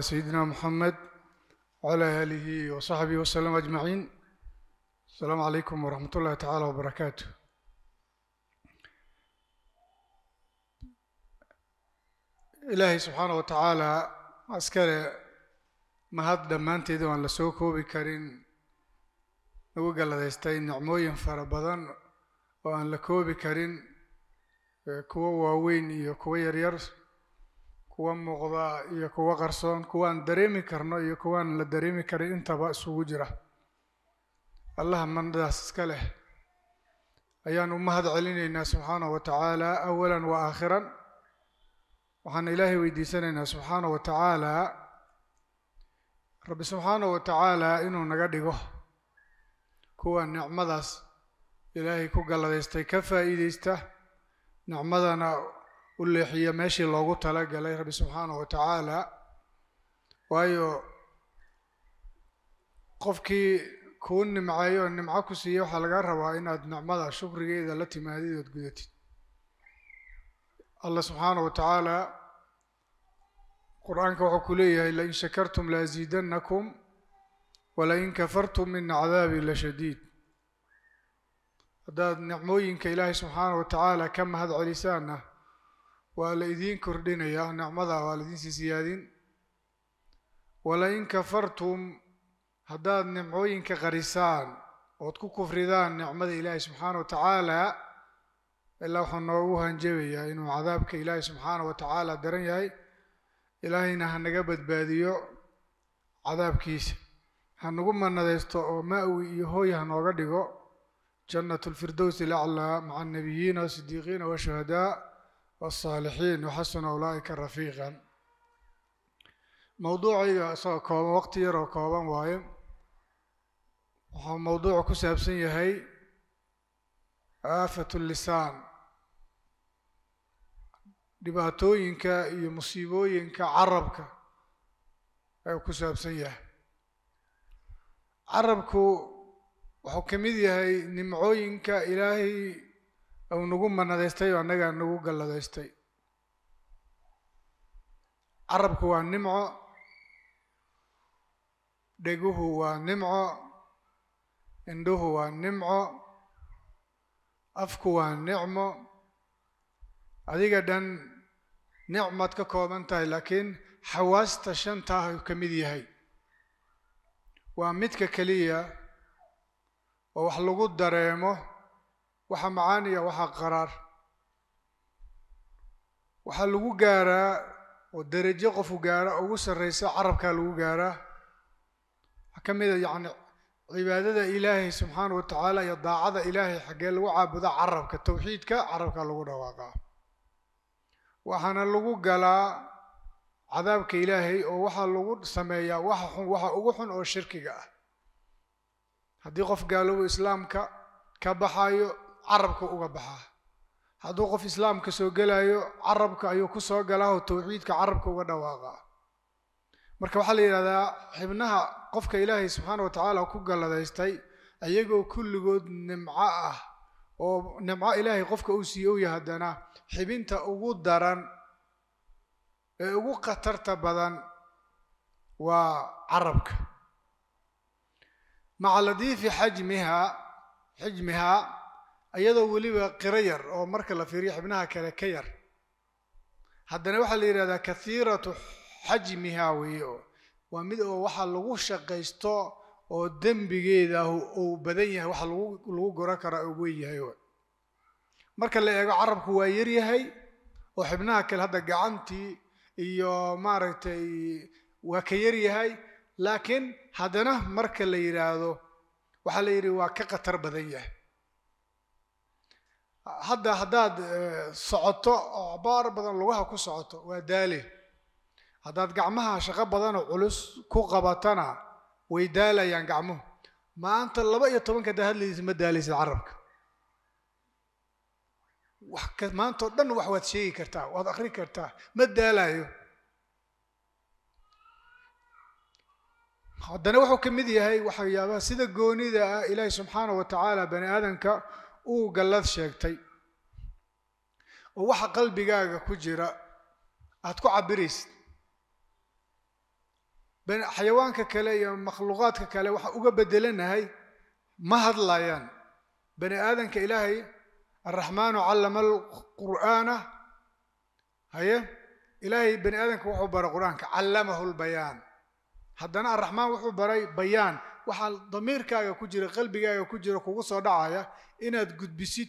سيدنا محمد وعلى آله وصحبه وسلم أجمعين السلام عليكم ورحمة الله تعالى وبركاته إلهي سبحانه وتعالى عسكري mahad dhammaanteeda waan la soo koobi karin nagu galladaystay nicmooyin fara badan oo aan la koobi karin kuwo waaweyn iyo kuwo yaryar kuwa muuqda iyo kuwa qarsoon kuwaan dareemi karno iyo kuwaan la dareemi karin intaba isugu jira allaha mandadaas iska leh ayaan u mahad celinaynaa subxaanahu wa tacaalaa awalan wa aakhiran waxaan ilaahay weydiisanaynaa subxaanahu wa tacaalaa rabbi subxaanahu wa tacaalaa inuu naga dhigo kuwa nicmadaas ilaahay ku galladaystay ka faa'iideysta nicmadana u leexiyo meeshii loogu talagalay rabbi subxaanahu wa tacaala waayo qofkii kuu nimceeyo oo nimco ku siiya waxaa lagaa rabaa inaad nicmada shukrigeeda la timaadid ood gudatid allah subxaanahu wa tacaala qur-aanka wuxuu ku leeyahay lain shakartum laasiidannakum walain kafartum min cadaabi la shadiid haddaad nicmooyinka ilaahay subxaanahu wa tacaala ka mahad celisaanna waa la idiin kordhinayaa nicmada waa la idiin sii siyaadin walain kafartum haddaad nimcooyinka qarisaan ood ku kufridaan nicmada ilaahi subxaana wa tacaala ilaa wuxuu noogu hanjabayaa inuu cadaabka ilaahi subxaana wa tacaala daran yahay ilaahayna ha naga badbaadiyo cadaabkiisa ha nagu manadaysto oo ma'wi iyo hooy nooga dhigo jannatu lfirdowsi alaclaa maca annabiyiina wasidiiqiina washuhadaa waalsaalixiin waxasuna ulaa'ika rafiiqa mowduucayga isagoo kooban waqti yaroo kooban waayo wuxuu mowduucu ku saabsan yahay aafatu lisaan dhibaatooyinka iyo musiibooyinka carabka ayuu ku saabsan yahay carabku wuxuu ka mid yahay nimcooyinka ilaahay uu nagu manadaystay oo annagaa nagu galladaystay carabku waa nimco dheguhu waa nimco indhuhu waa nimco afku waa nicmo adiga dhan nicmaad ka kooban tahay laakiin xawaasta shanta ah ka mid yahay waa midka keliya oo wax lagu dareemo waxa macaaniya iyo waxaa qaraar waxaa lagu gaaraa oo darajo qofu gaara ugu sarreysa carabkaa lagu gaaraa waxaa ka mid a ah yacni cibaadada ilaahay subxaana wa tacaala iyo daacada ilaahay xaggee lagu caabuda carabka towxiidka carabkaa lagu dhawaaqaa waxaana lagu galaa cadaabka ilaahay oo waxaa lagu sameeyaa waxa xun waxa ugu xun oo shirkiga ah haddii qof gaalowga islaamka ka baxaayo carabka uga baxaa hadduu qof islaamka soo gelayo carabka ayuu ku soo galaa oo tawxiidka carabka uga dhawaaqaa marka waxaa la yidhahdaa xibnaha qofka ilaahay subxaanah wa tacaala ku galladaystay ayagoo kulligood nimco ah oo nimco ilaahay qofka uu siiye u yahay haddana xibinta ugu daran ee ugu khatarta badan waa carabka maca ladiifi xajmiha xijmihaa iyadoo weliba qiro yar oo marka la fiiriyo xibnaha kale ka yar haddana waxaa la yidhahdaa kathiiratu xajmiha weeye waa mid oo waxa lagu shaqaysto oo dembigeeda uu badan yahay waxa lagu goran kara uu weyn yahay marka la eego carabku waa yar yahay oo xibnaha kale hadda gacantii iyo maaragtay waa ka yar yahay laakiin haddana marka la yidhaahdo waxaa la yidhi waa ka khatar badan yahay hadda haddaad eh, socoto oo abaar badan lugaha ku socoto waa daale haddaad gacmaha shaqo badanoo culus ku qabatana way daalayaan gacmuhu maanta laba iyo tobanka haddaad hadlaysa ma daalaysid carabka maantao dhan wax waad sheegi kartaa waad akri kartaa ma daalaayo haddana wuxuu ka mid yahay waxyaabaha sida goonida ah ilaahi subxaana wa tacaala bani aadamka uu gallad sheegtay oo waxa qalbigaaga ku jira aad ku cabiraysid xayawaanka kale iyo makhluuqaadka kale waxa uga bedelanahay ma hadlayaan bani aadanka ilaahay araxmaanu callama alqur'aana haye ilaahay bani aadanka wuxuu baray qur callamahu lbayaan haddana araxmaan wuxuu baray bayaan waxaa damiirkaaga ku jira qalbigaaga ku jira kugu soo dhacaya inaad gudbisid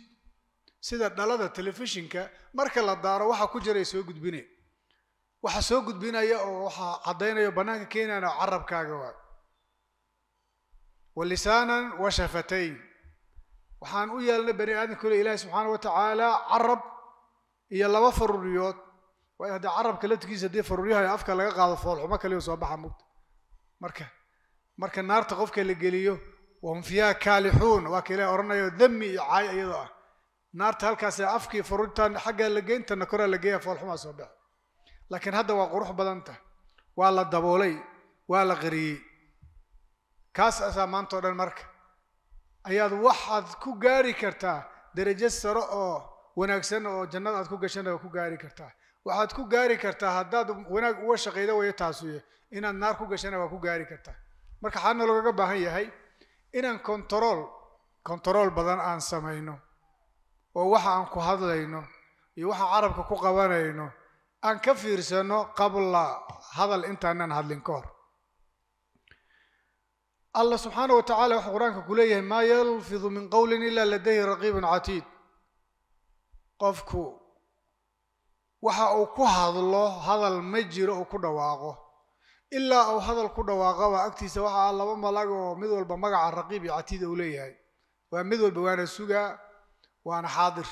sida dhalada telefishinka marka la daaro waxa ku jiray soo gudbine waxa soo gudbinaya oo waxaa caddaynayo bannaanka keenaana carabkaaga waa wa lisaanan wa shafatayn waxaan u yeelnay bani aadamka le ilaahi subxaana wa tacaalaa carab iyo laba faruuriyood waa in haddii carabka laftigiisa haddii faruuryaha afka laga qaado foolxumo kaliya soo baxa mugta marka marka naarta qofka la geliyo wahum fiiha kaalixuun waa ka ilaah odhanayo dami iyo caay iyadoo ah naarta halkaase afkii furuntan xagga la geyntana koraa la geeya foolxumaa soo bax laakiin hadda waa qurux badanta waa la daboolay waa la qariyey kaas asaa maanta o dhan marka ayaad waxaad ku gaari kartaa derajo saro oo wanaagsan oo jannada aad ku gashana waa ku gaari kartaa waxaad ku gaari kartaa haddaad wanaag uga shaqayda wayo taasuye inaad naar ku gashana waa ku gaari kartaa marka xaana loogaga baahan yahay inaan control control badan aan samayno oo waxa aan ku hadlayno iyo waxaan carabka ku qabanayno aan ka fiirsano qabla hadal intaanan hadlin ka hor allah subxaanah wa tacaala wuxuu qur-aanka ku leeyahay maa yalfidu min qowlin ilaa ladayhi raqiibun catiid qofku waxa uu ku hadlo hadal ma jiro uu ku dhawaaqo ilaa uu hadal ku dhawaaqaba agtiisa waxaa laba malag oo mid walba magaca raqiib iyo catida uu leeyahay waa mid walba waana sugaa waana xaadir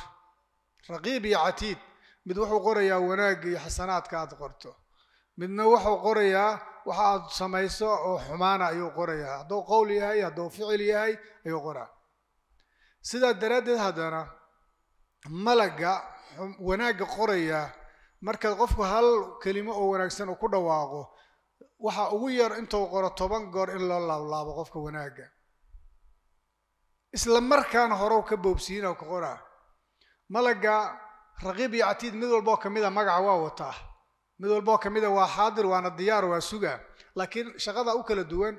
raqiib iyo catiid mid wuxuu qorayaa wanaagga iyo xasanaadka aad qorto midna wuxuu qorayaa waxa aad samayso oo xumaana ayuu qorayaa hadduu qowl yahay hadduu ficil yahay ayuu qoraa sidaa daraaddeed haddana malagga wanaagga qoraya markaad qofku hal kelimo oo wanaagsan uu ku dhawaaqo waxa ugu yar intuu qoro toban goor in loo laablaabo qofka wanaagga isla markaana horow ka boobsiinoo ka qoraa malaga raqiib iyo catiid mid walboo kamida magaca waa wataa mid walboo kamida waa xaadir waana diyaar waa suga laakiin shaqadaa u kala duwan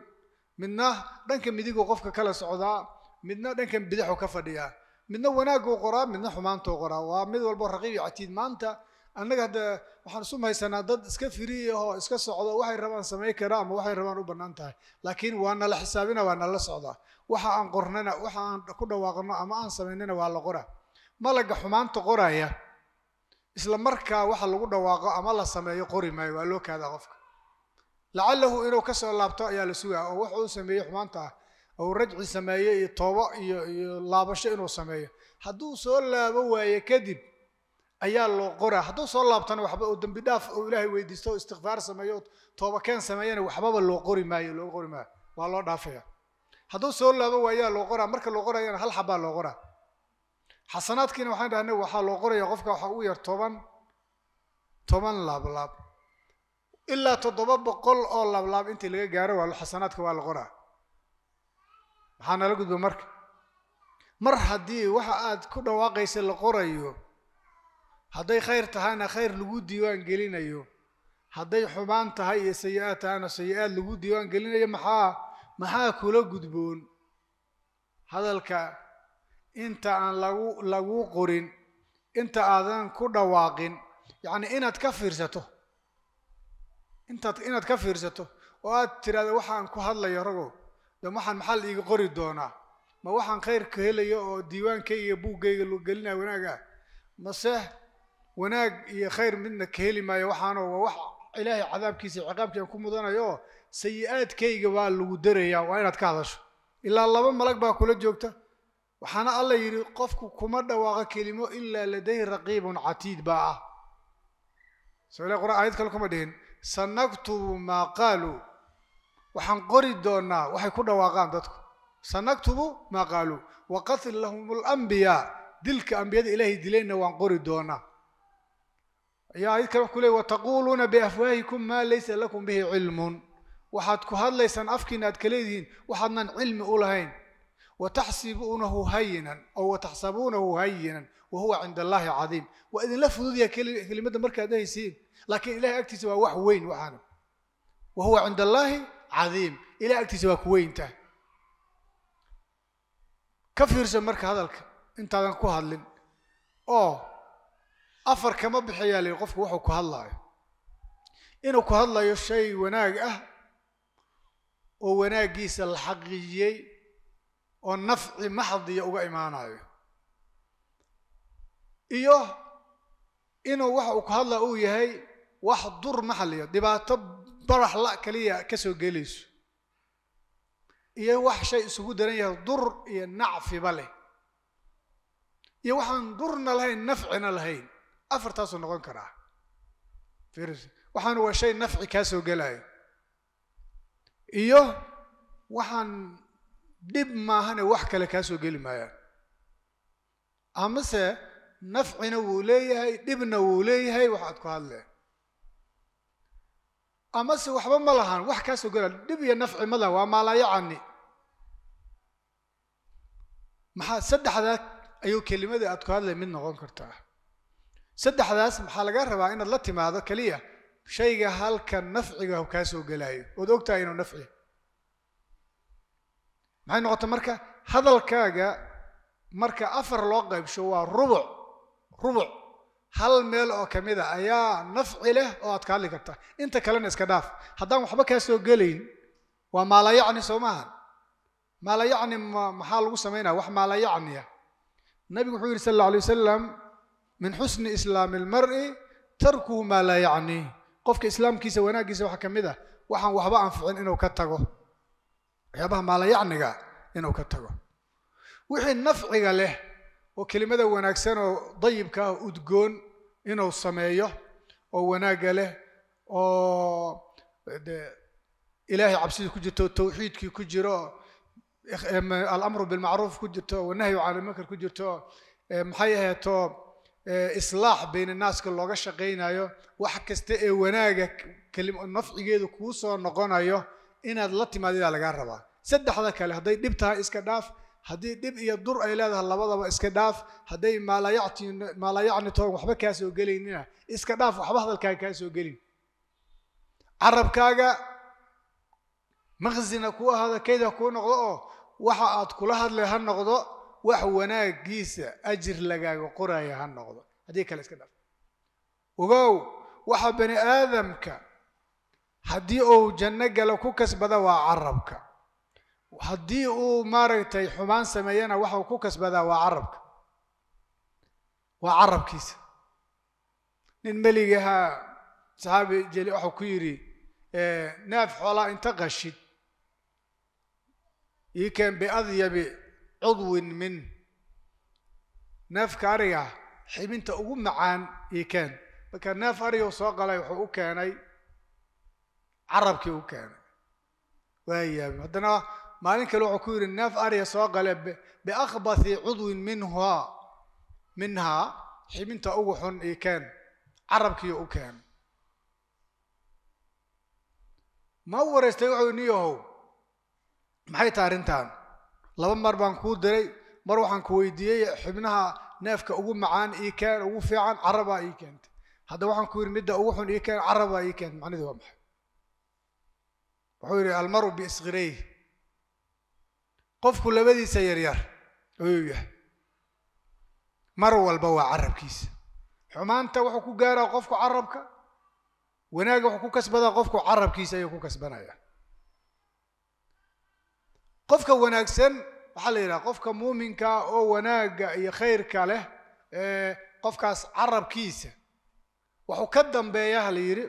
midna dhanka midigu qofka kala socdaa midna dhankan bidixu ka fadhiyaa midna wanaaguu qoraa midna xumaantuu qoraa waa mid walbo raqiib iyo catiid maanta annaga hadda waxaan isu mahaysanaa dad iska firiya oo iska socdo waxay rabaan samayn karaa ama waxay rabaan u bannaan tahay laakiin waa nala xisaabina waa nala socdaa waxa aan qornana waxa aan ku dhawaaqno ama aan samaynana waa la qoraa malaga xumaanta qoraya isla markaa waxa lagu dhawaaqo ama la sameeyo qori maayo waa loo kaadaa qofka lacalahu inuu kasoo laabto ayaa la sugaa oo wuxuu sameeyey xumaanta ah ou rajci sameeye iyo toobo iyo iyo laabasho inuu sameeyo hadduu soo laabo waayo kadib ayaa loo qoraa hadduu soo laabtana waxba oo dembi dhaaf oo ilaahay weydiisto oo istikfaar sameeyo toobakeen sameeyana waxbaba loo qori maayo loo qori maayo waa loo dhaafaya hadduu soo laabo waayaa loo qoraa marka loo qorayana hal xabbaa loo qoraa xasanaadkiina waxaan dhahnay waxaa loo qoraya qofka waxa u yar toban toban laablaab ilaa toddoba boqol oo laablaab intii laga gaaro waa xasanaadka waa la qoraa maxaa nala gudba marka mar haddii waxa aad ku dhawaaqaysa la qorayo hadday khayr tahaana khayr lagu diiwaan gelinayo hadday xumaan tahay iyo sayi-aad tahaana sayi-aad lagu diiwaan gelinayo maxaa maxaa kula gudboon hadalka inta aan lagu lagu qorin inta aadan ku dhawaaqin yacnii inaad ka fiirsato intaad inaad ka fiirsato oo aad tiraahdo waxaan ku hadlayo ragow dam waxaan maxaa la iiga qori doonaa ma waxaan khayr ka helayo oo diiwaankayga buuggayga gelina wanaaga mase wanaag iyo khayr midna ka heli maayo waxaanoo waa wax ilaahay cadaabkiisa ciqaabkiiaan ku mudanayo sayi-aadkayga waa lagu darayaa waa inaad ka hadasho ilaa laba malag baa kula joogta waxaana alla yidhi qofku kuma dhawaaqo kelimo ilaa ladayhi raqiibun catiid baa ah soila quraan aayad kale kuma dhihin sanaktubu maa qaaluu waxaan qori doonaa waxay ku dhawaaqaan dadku sanaktubu maa qaaluu waqatil lahum lambiyaa dilka ambiyada ilaahay dilayna waan qori doonaa ayaa ayad kale wax kuleey wataquuluuna biafwaahikum maa laysa lakum bihi cilmun waxaad ku hadlaysaan afkiina aad ka leedihiin waxaadnan cilmi u lahayn wataxsibuunahu hayinan oo wataxsabuunahu hayinan wahuwa cinda allaahi cadiim waa idinla fududyaa kelimada markaad ahaysiin laakiin ilahay agtiisa waa wax weyn waxaana wahuwa cinda allaahi cadiim ilahay agtiisa waa ku weyntaha ka fiirsan marka hadalka intaadan ku hadlin oo afar kama bixiyaa la qofku wuxuu ku hadlaayo inuu ku hadlayo shay wanaag ah oo wanaaggiisa la xaqiijiyey oo nafci maxdiya uga imaanayo iyo inuu waxa uu ku hadla uu yahay wax dur maxaliya dhibaato barax la kaliya ka soo gelayso iyo wax shay isugu daran yahay dur iyo nacfiba leh iyo waxaan durna lahayn nafcina lahayn afartaasuu noqon karaa waxaan waa shay nafci kaasoo gelaayo iyo waxaan dhib maahane wax kale kaasoo geli maayaan amase nafcina wuu leeyahay dhibna wuu leeyahay waxaad ku hadleen amase waxba ma lahan wax kaasoo soo gela dhib iyo nafci ma lahan waa maalaayacani maxaa saddexdaa ayuu kelimada aad ku hadlay mid noqon kartaa saddexdaas maxaa laga rabaa inaad la timaado keliya shayga halka nafcigahu kaa soo gelaayo ood ogtahay inuu nafci maxay noqota marka hadalkaaga marka afar loo qaybsho waa rubuc rubuc hal meel oo kamid a ah ayaa nafci leh oo aad ka hadli karta inta kalena iska dhaaf haddaan waxba kaa soo gelayn waa maala yacni soo maaha maala maxaa lagu samaynaya wax maala yacniya nabigu wuxuu yidhi sal alla alay wasalam min xusni islaami almar'i tarkuhu maa laa yacnii qofka islaamkiisa wanaaggiisa waxaa ka mid ah waxaan waxba anficin inuu ka tago waxyaabaha maalayacniga inuu ka tago wixii nafciga leh oo kelimada wanaagsan oo dayibka ah oo udgoon inuu sameeyo oo wanaagga leh oo de ilaahay cabsidii ku jirto oo tawxiidkii ku jiro oo eh, alamru bilmacruuf ku jirto oo nahyu ku jirto oo eh, maxay ahayd islaax bayna naaska looga shaqaynayo wax kasta ee wanaaga nafcigeedu kuu soo noqonayo inaad la timaadidaa lagaa rabaa saddexda kale hadday dhib tahay iska dhaaf haddii dhib iyo dur ay leedahay labadaba iska dhaaf hadday maalaa toon waxba kaa soo gelaynina iska dhaaf waxba hadalkaaga kaa soo gelin carabkaaga maqsina kuu ahaada kayd kuu noqdo oo waxa aad kula hadlay ha noqdo wax wanaaggiisa ajir lagaaga qoraya ha noqdo haddii kale iska dhaf ogow waxa bani aadamka haddii uu janno galo ku kasbada waa carabka haddii uu maaragtay xumaan sameeyana waxau ku kasbadaa waa carabka waa carabkiisa nin meligaha saxaabi jeli waxau ku yidhi neef xoolaa inta qashid ii keen biadyabi cudwin min neefka ariga xibinta ugu macaan iyo keen marka neef arigu soo galay wuxuu u keenay carabkii u keenay waayaab haddana maalin kale wuxuu ku yidhi neef ariga soo gale biakbasi cudwin minha minhaa xibinta ugu xun io keen carabkiiu u keenay ma u waraystay wuxuu niyahow maxay tahay arrintan laba mar baan kuu diray mar waxaan ku weydiiyey xubnaha neefka ugu macaan ii keen ugu fiican carabaa ii keentay hadda waxaan ku yidhi midda ugu xun ii keen carabaa ii keentay macnidu waa maxay wuxuu yidhi almaru biisqirayh qofku labadiisa yaryar ayuu yahay mar walba waa carabkiisa xumaanta wuxuu ku gaaraa qofku carabka wanaagga wuxuu ku kasbadaa qofku carabkiisa ayuu ku kasbanaya qofka wanaagsan waxaa la yidhaha qofka muuminkaa oo wanaagga iyo khayrka leh qofkaas carabkiisa wuxuu ka dambeeyaha la yidhi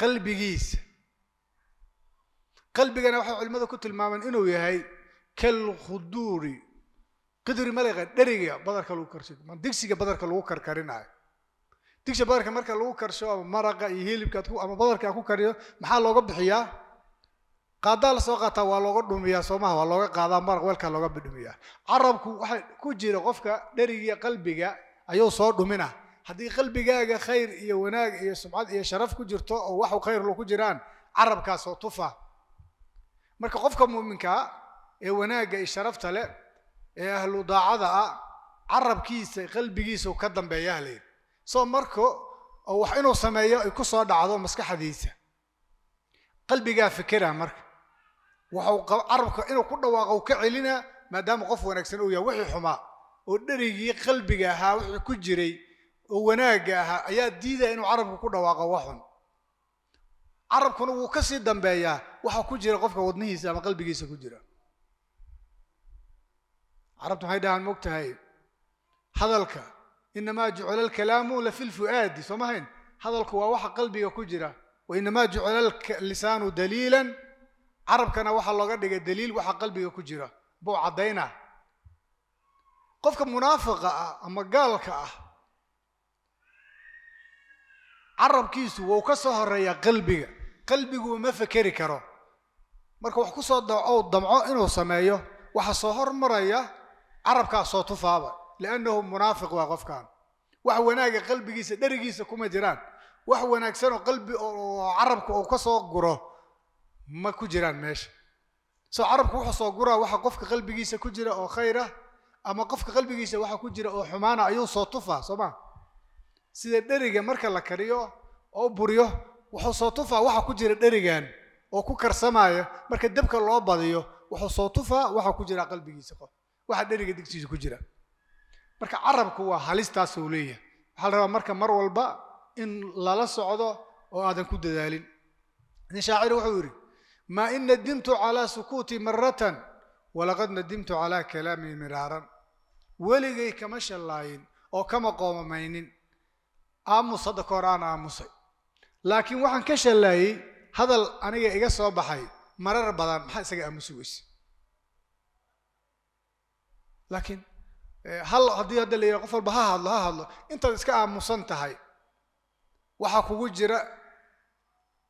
qalbigiisa qalbigana waxay culimmadu ku tilmaameen inuu yahay kalkhuduuri qidri maliqa dheriga badarka lagu karsado ma digsiga badarka lagu karkarinayo digsiga badarka marka lagu karsado ama maraqa iyo hilibka ama badarka ku kariyo maxaa looga bixiyaa qaadaa la soo qaataa waa looga dhumiyaa soomaa waa looga qaadaa maraq weelkaa looga dhumiyaa carabku waxa ku jira qofka dherigiiyo qalbiga ayuu soo dhumina haddii qalbigaaga khayr iyo wanaag iyo sumcad iyo sharaf ku jirto oo waxu khayrlu ku jiraan carabkaasoo tufa marka qofka muuminkaa ah ee wanaagga iyo sharafta leh ee ahlu daacada ah carabkiisa qalbigiisau ka dambeeyaa layidhi soo marko wax inuu sameeyo ay ku soo dhacdo maskaxdiisa qalbigaa fikira marka carabka inuu ku dhawaaqo ka celina maadaama qof wanaagsan uu yahay wixii xumaa oo dherigii qalbiga ahaa wixii ku jiray oo wanaagga ahaa ayaa diidaya inuu carabku ku dhawaaqo waxun carabkuna wuu kasii dambeeyaa waxa ku jira qofka wadnihiisa ama qalbigiisa ku jira carabtu maxay dhahaan moog tahay hadalka inamaa jucila alkalaamu la fi lfu'aadi soo ma hayn hadalku waa waxa qalbiga ku jira wa inamaa jucila lisaanu daliilan carabkana waxaa looga dhigay daliil waxa qalbiga ku jira buu caddaynaa qofka munaafiqa ah ama gaalka ah carabkiisu wuu ka soo horeeyaa qalbiga qalbigu ma fekeri karo marka wax ku soo dacou damco inuu sameeyo waxa soo hormaraya carabkaa soo tufaaba liannahu munaafiq waa qofkan wax wanaaga qalbigiisa dherigiisa kuma jiraan wax wanaagsanoo qalbi oo carabka uu ka soo guro ma ku jiraan meesha so carabku wuxuu soo guraa waxa qofka qalbigiisa ku jira oo khayr ah ama qofka qalbigiisa waxa ku jira oo xumaana ayuu soo tufaa soo maa sida dheriga marka la kariyo oo buryo wuxuu soo tufaa waxa ku jira dherigan oo ku karsamaayo marka dabka loo badiyo wuxuu soo tufaa waxa ku jira qalbigiisa qof waxa dheriga digsiisa ku jira marka carabku waa halistaas uu leeyahay waxaa la rabaa marka mar walba in lala socdo oo aadan ku dadaalin shaacir wuxuu yidhi maa in nadimtu calaa sukuuti maratan walaqad nadimtu calaa kalaamii miraaran weligay kama shallaayin oo kama qoomamaynin aamus hadda kahor aan aamusay laakiin waxaan ka shallaayey hadal aniga iga soo baxay marar badan maxaa isaga aamusi weyse laakiin eh, hal haddii hadda la yidhaha qof walba ha hadlo ha hadlo intaad iska aamusan tahay waxaa kugu jira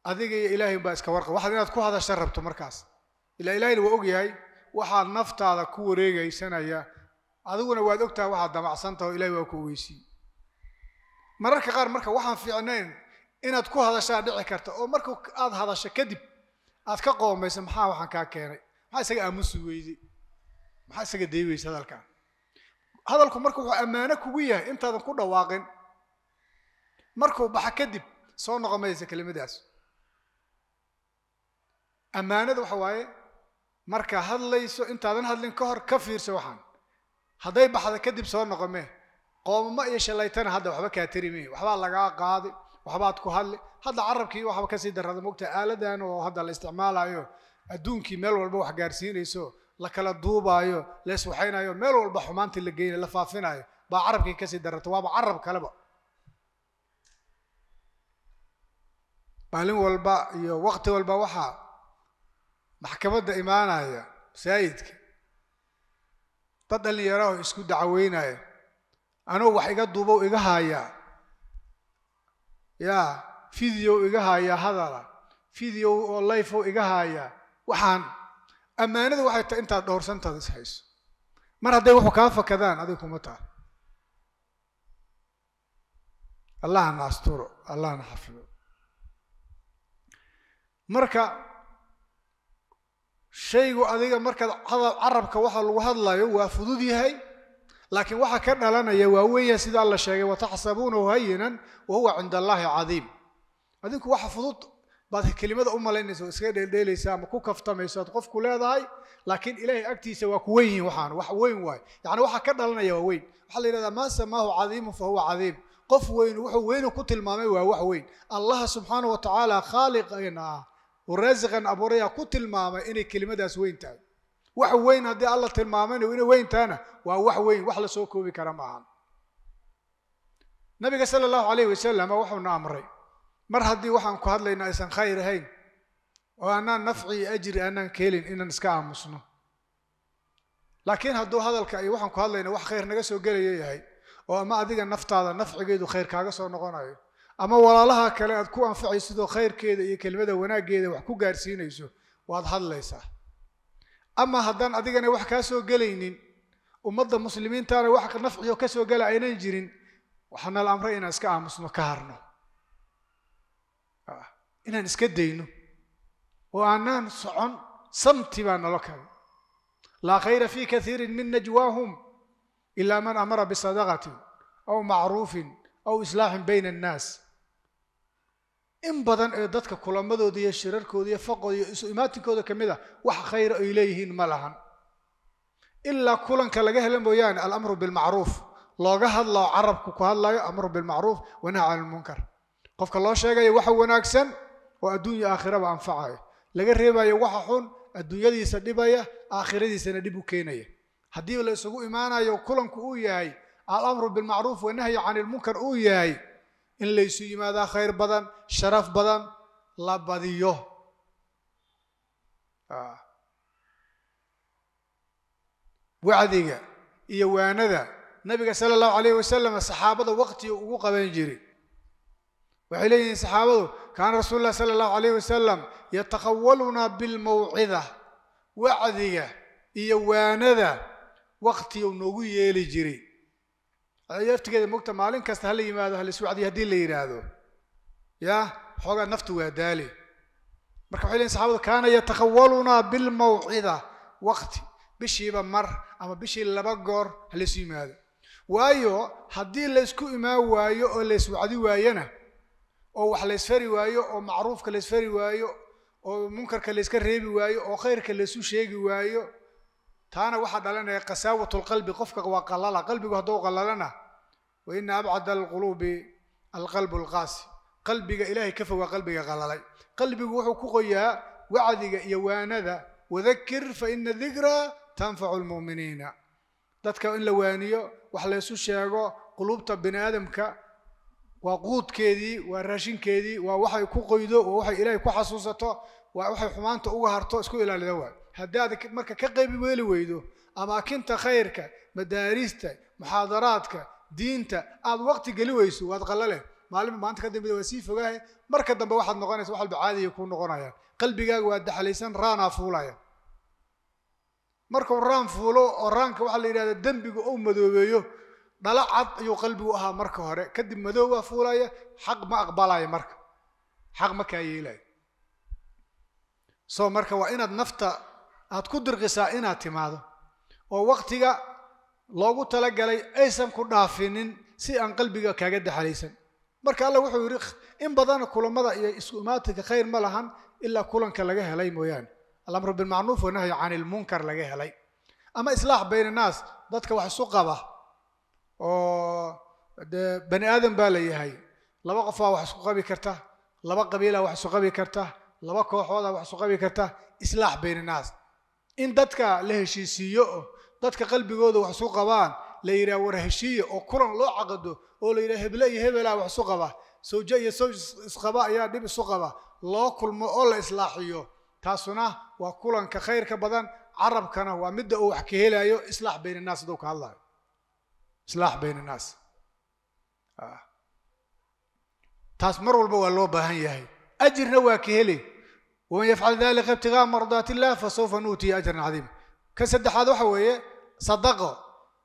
adiga iyo ilaahay baa iska warqab waxaad inaad ku hadasha rabto markaas ilaa ilaahayna waa ogyahay waxaad naftaada ku wareegaysanaya adiguna waad ogtahay waxaad damacsantaha o ilahay waa ku ogeysiiye mararka qaar marka waxaan fiicnayn inaad ku hadashaa dhici karta oo marka aad hadasho kadib aad ka qoomayso maxaa waxaan kaa keenay maxaa isaga aamusi weyday maxaa isaga day hadalkaan hadalku marka wuxuu ammaano kugu yahay intaadan ku dhawaaqin markuu baxa kadib soo noqo maysa kelimadaas ammaanada waxa waaye markaa hadlayso intaadan hadlin ka hor ka fiirso waxaan hadday baxda kadib soo noqome qoomama iyo shalaytana hadda waxba kaa tari mihi waxbaa lagaa qaadi waxbaad ku hadli hadda carabkii waxba kasii darada mogta aaladan oo hadda la isticmaalaayo adduunkii meel walba wax gaarsiinayso la kala duubaayo la iswaxaynaayo meel walba xumaantii la geyna la faafinaayo baa carabkii kasii darata waaba carab kaleba maalin walba iyo waqti walba waxaa maxkamadda imaanaya masaajidka dad dhallinyaraho isku dacaweynaya anugu wax iga duubow iga haayaa yaa video iga haayaa hadala video oo lifeo iga haayaa waxaan ammaanadu waxay tahay intaad dhowrsantaad ishayso mar hadday wuxuu kaa fakadaan adiga kuma allah na asturo allahna xafido marka shaygu adiga markaad carabka waxa lagu hadlayo waa fudud yahay laakiin waxa ka dhalanaya waa weya sidaa la sheegay wataxsabuunahu hayinan wa huwa cinda allaahi cadiim adinku waxa fudud baad kelimada u malaynaysa oo iska dheeldheelaysa ama ku kaftamayso aad qofku leedahay laakiin ilaahay agtiisa waa ku weyn yihin waxaan wax weyn waayo yacni waxa ka dhalanaya waa weyn waxaa la yidhahdaa maa samaahu cadiimun fa cadiim qof weyn wuxuu weynu ku tilmaamay waa wax weyn allah subxaanahu wa tacaala khaaliqayna ah oo raasiqan abuuraya ku tilmaamay inay kelimadaas weyn tahay wax weyn haddii alla tilmaamayna inay weyn tahana waa wax weyn wax la soo koobi kara maaha nabiga sala allahu alayh wasalam wuxuuna amray mar haddii waxaan ku hadlayna aysan khayr ahayn oo anaan nafci iyo ajri anaan ka helin inaan iska aamusno laakiin hadduu hadalka iyo waxaan ku hadlayna wax khayr naga soo gelaya yahay oo ama adiga naftaada nafcigeedu khayr kaaga soo noqonayo ama walaalaha kale aad ku anfacaysidoo khayrkeeda iyo kelmada wanaaggeeda wax ku gaarsiinayso waad hadlaysaa ama haddaan adigana wax kaa soo gelaynin ummadda muslimiintaana wax nafciyo ka soo gala aynan jirin waxaana la amray inaan iska aamusno ka harno ah, inaan iska dayno oo aanaan socon samti baa nalo kale laa khayra fii kaiirin min najwaahum ilaa man amara bisadaqatin aw macruufin aw islaaxin bayna annaas in badan ee dadka kulamadooda iyo shirarkooda iyo faqooda iyo isu imaatinkooda ka mid a ah, wax khayra ay leeyihiin ma lahan ilaa kulanka laga hela mooyaane alamru bilmacruuf looga hadlao carabku ku hadlayo amru bilmacruuf wanaha can lmunkar qofka loo sheegayo waxa wanaagsan oo adduunya aakhiraba anfacayo laga reebayo waxa xun adduunyadiisa dhibaya aakhiradiisana dhib u keenaya haddii la isugu imaanayo kulanku uu yahay alamru bilmacruuf wanahyi can ilmunkar uu yahay in laysu yimaadaa khayr badan sharaf badan la badiyo ah. wacdiga iyo waanada nabiga sala allahu alayh wasalam saxaabada waqtiga ugu qaban jiray waxay leeyihiin saxaabadu kaana rasuulu ullahi sala allahu alayh wasalam yatakawaluna bilmawcida wacdiga iyo waanada waqtiga u noogu yeeli jiray aftigeeda mugta maalin kasta hala yimaado haliswacdiyo haddii la yidhaahdo ya xoogaa naftu waa daali marka waxay leeyiin saxabadu kaana yatakawalunaa bilmawcida waqti bishiiba mar ama bishii laba goor halaysu yimaado waayo haddii laysku imaan waayo oo layswacdi waayana oo wax laysferi waayo oo macruufka laysferi waayo oo munkarka layska reebi waayo oo khayrka laysu sheegi waayo taana waxaa dhalanaya kasaawat lqalbi qofka waa qalala qalbigu hadduu qalalana wa ina abcad alquluubi alqalbu lqaasi qalbiga ilaahay ka fog waa qalbiga qalalay qalbigu wuxuu ku qoyaa wacdiga iyo waanada wadakir faina dikra tanfacu lmu'miniina dadka in la waaniyo wax laysu sheego quluubta bini aadamka waa quudkeedii waa raashinkeedii waa waxay ku qoydo waa waxay ilaahay ku xasuusato waa waxay xumaanta uga harto isku ilaalida waay haddaad marka ka qaybi weeli weydo amaakinta khayrka madaarista muxaadaraadka diinta aad waqti geli weyso waad qallaleh maalinba maanta ka dambeda waa sii fogaahe marka dambe waxaad noqonaysa wax walba caadiya kuu noqonayaan qalbigaaga waa daxalaysan raanaa fuulaya markuu raan fuulo oo raanka waxaa la yidhahdaa dembigu uu madoobeeyo dhalo cad ayuu qalbigu ahaa marka hore kadib madoob waa fuulaya xaq ma aqbalaya marka xaq ma kaa yeelaya so marka waa inaad nafta aada ku dirqisaa inaad timaado oo waqtiga loogu talagalay aysan ku dhaafinin si aan qalbiga kaaga daxalaysan marka alla wuxuu yidhi in badana kulamada iyo isku imaatinka khayr ma lahan ilaa kulanka laga helay mooyaane alamru bilmacruuf wanahyu cani lmunkar laga helay ama islaax bayna annaas dadka wax isu qaba oo dee bani aadam baa la yahay laba qofaa wax isku qabi karta laba qabiilaa wax isu qabi karta laba kooxoodaa wax isu qabi karta islaax bayn annaas in dadka la heshiisiiyo oo dadka qalbigooda wax isu qabaan la yidhaha war heshiiya oo kulan loo caqado oo la yidhaha heble iyo hebelaa ah wax isu qaba sawje iyo sawj isqaba ayaa dhib isu qaba loo kulmo oo la islaaxiyo taasuna waa kulanka khayrka badan carabkana waa midda uu wax ka helaayo islaax bayn naas aduu ka hadlaayo islaax bayna naas ah. taas mar walba waa loo baahan yahay ajirna waa ka heli waman yafcal dalika ibtigaa mardaat illah fasawfa nuutihi ajran cadiima ka saddexaad waxa weeye sadaqo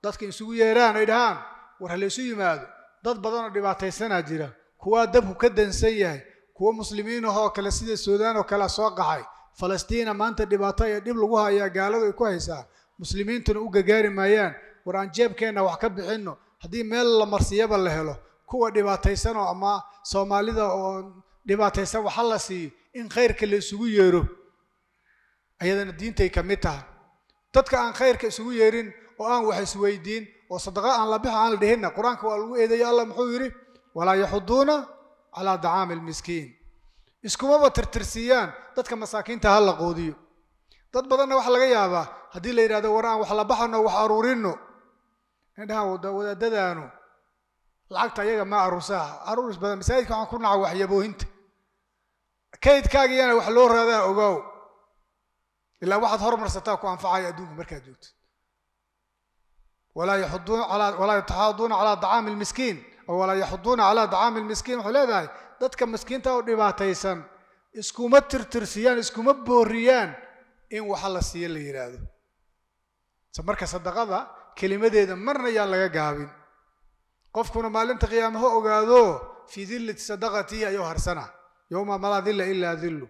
dadka isugu yeeraan ay dhahaan war halaysu yimaado dad badanoo dhibaataysanaa jira kuwaa dabku ka dansan yahay kuwa muslimiin ahoo kale sida suudaan oo kale soo qaxay falastiina maanta dhibaato iyo dhib lagu hayaa gaaladu ay ku haysaa muslimiintuna u gagaari maayaan war aan jeebkeenna wax ka bixinno haddii meel la marsiyaba la helo kuwa dhibaataysan oo ama soomaalida oo dhibaataysan waxa la siiyo in khayrka la isugu yeero ayadana diintay ka mid tahay dadka aan khayrka isugu yeerin oo aan wax isweydiin oo sadaqa aan la bixa aan la dhihinna qur-aanka waa lagu eedeeya alla muxuu yidhi walaa yaxuduuna calaa dacaami almiskiin iskumaba tirtirsiiyaan dadka masaakiinta ha la qoodiyo dad badanna waxa laga yaabaa haddii la yidhahdo war aan wax la baxano wax aruurino indhahaan wadaadadaanu lacagta ayaga ma aruursaha aruuris badan masaajidka waxaan ku naca waxyaboohinta kaydkaagiyana wax loo raadaa ogow ilaa waxaad hormarsataa ku anfacaya adduunku markaad joogto walaa yataxaaduuna calaa dacaami lmiskiin oo walaa yaxuduuna calaa dacaami lmiskiin wuxuu leedahay dadka miskiinta oo dhibaataysan iskuma tirtirsiyaan iskuma booriyaan in waxa la siiya la yidhaahdo marka sadaqada kelimadeeda marna yaan laga gaabin qofkuna maalinta qiyaama ogaado fi dillati sadaqatii ayuu harsana yowma malaa dilla ilaa dillu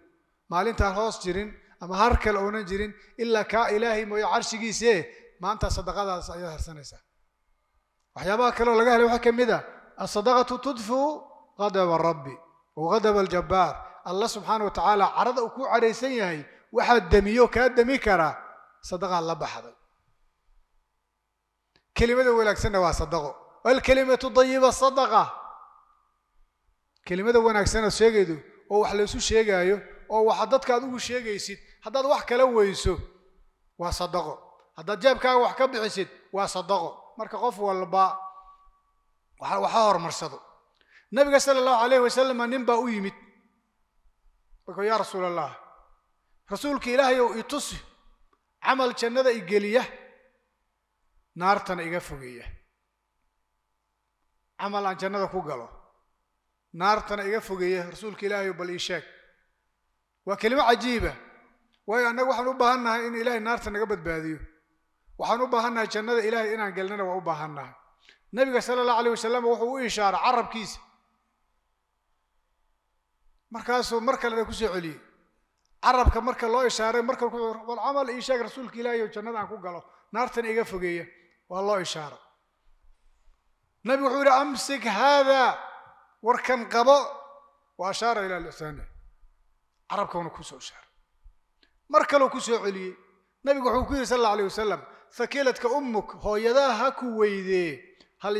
maalintaan hoos jirin ama har kale oonan jirin ilaa kaa ilaahay mooye carshigiise maanta sadaqadaas ayaad harsanaysaa waxyaabaha kaleo laga helay waxaa ka mid a asadaqatu tudfiu qadaba rabbi wa qadaba aljabbaar allah subxaana wa carada uu kuu caraysan yahay waxaa demiyo kaa demi karaa sadaqaa la baxday kelimada wanaagsanna waa sadaqo alkalimatu dayiba sadaqa kelimada wanaagsanoo sheegaydu oo wax laysu sheegaayo oo waxa dadka ugu sheegaysid haddaad wax kala weyso waa sadaqo haddaad jeebkaaga wax ka bixisid waa sadaqo marka qof walba waxa hormarsado nabiga sala allahu calayh wasalama nin baa u yimid markuu yaa rasuul allah rasuulka ilaahayow ow itusi camal jannada igeliya naartana iga fogeeya camal aan jannada ku galo naartana iga fogeeya rasuulka ilaahayu bal ii sheeg waa kelimo cajiiba ah. waayo annaga waxaan u baahannahay in ilaahay naarta naga badbaadiyo waxaan u baahannahay jannada ilaahay inaan gelnana waa u baahannahay nabiga sala allahu alayh wasalam wuxuu u ishaara carabkiisa markaasuu mar kalena kusoo celiyey carabka marka loo ishaaray marka wal camal ii sheeg rasuulka ilaahay jannada aan ku galo naartana iga fogeeya waa loo ishaaray nabigu wuxuu yihi amsik haada warkan qabo wa ashaara ilaa lisaanihi carabkawna kusoo shaaray mar ku soo celiyey nabigu wuxuu ku yihi sal alla alayh wasalam hakiiladka ummuk hooyadaa ha ku weydee hal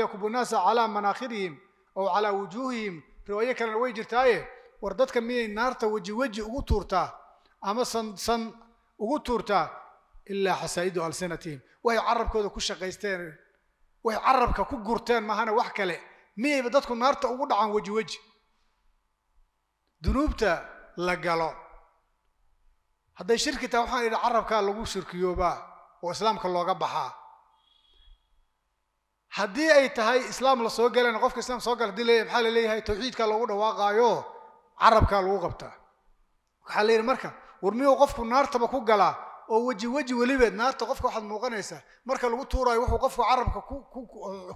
yakubu naasa calaa manaakhirihim aw calaa wujuuhihim riwaayo kalena way jirtaaye war dadka miyay naarta weji weji ugu tuurtaa ama san san ugu tuurtaa ilaa xasaa'idu alsinatihim waxay carabkooda ku shaqaysteen waxay carabka ku gurteen mahana wax kale miyayba dadku naarta ugu dhacaan weji weji dunuubta la galo hadday shirki tahay waxaan idhi carabkaa lagu shirkiyoobaa oo islaamka looga baxaa haddii ay tahay islaam lasoo soo qofka islaam soo gala hadii leeyahy maxaa la leeyahay tawxiidkaa loogu dhawaaqaayo carabkaa lagu qabtaa waxaa la yidhi marka war miyuu qofku naartaba ku galaa oo weji weji welibeed naarta qofka waxaad muuqanaysaa marka lagu tuuraayo wuxuu qofku carabka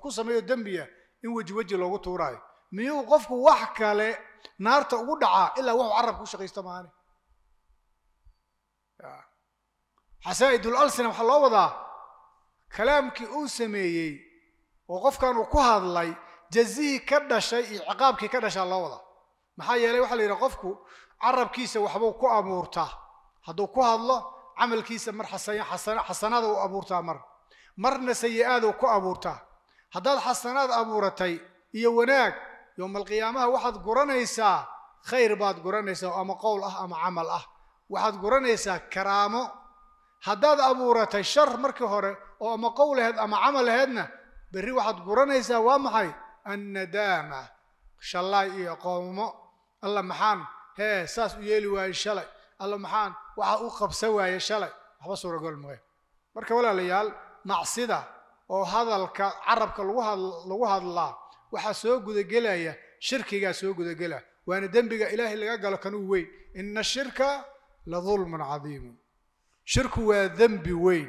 ku sameeyo dembiya in weji weji loogu tuuraayo miyuu qofku wax kale naarta ugu dhacaa ilaa wuxuu carabka u shaqaysta maani xasaa'idul alsina waxaa loo wadaa kalaamkii uu sameeyey oo qofkan uu ku hadlay jazihii ka dhashay iyo ciqaabkii ka dhashaa loo wadaa maxaa yeelay waxaa la yidhaha qofku carabkiisa waxbuu ku abuurtaa hadduu ku hadlo camalkiisa mar xasanada uu abuurtaa mar marna sayi'aaduu ku abuurtaa haddaad xasanaad abuuratay iyo wanaag yowmalqiyaamaha waxaad guranaysaa khayr baad guranaysaa ama qowl ah ama camal ah waxaad guranaysaa karaamo haddaad abuuratay shar markii hore oo ama qowl aheed ama camal aheedna berri waxaad guranaysaa waa maxay annadaama shallaay iyo qoomo alla maxaan hee saas u yeeli waaye shalay alla maxaan waxaa u qabsa waaye shalay waxba suuragol mahe marka walaalayaal macsida oo hadalka carabka lagu hadlaa waxaa soo gudagelaya shirkigaa soo gudagela waana dembiga ilaahay laga galo kan uu weyn ina shirka la dulmun cadiimun shirku waa dembi weyn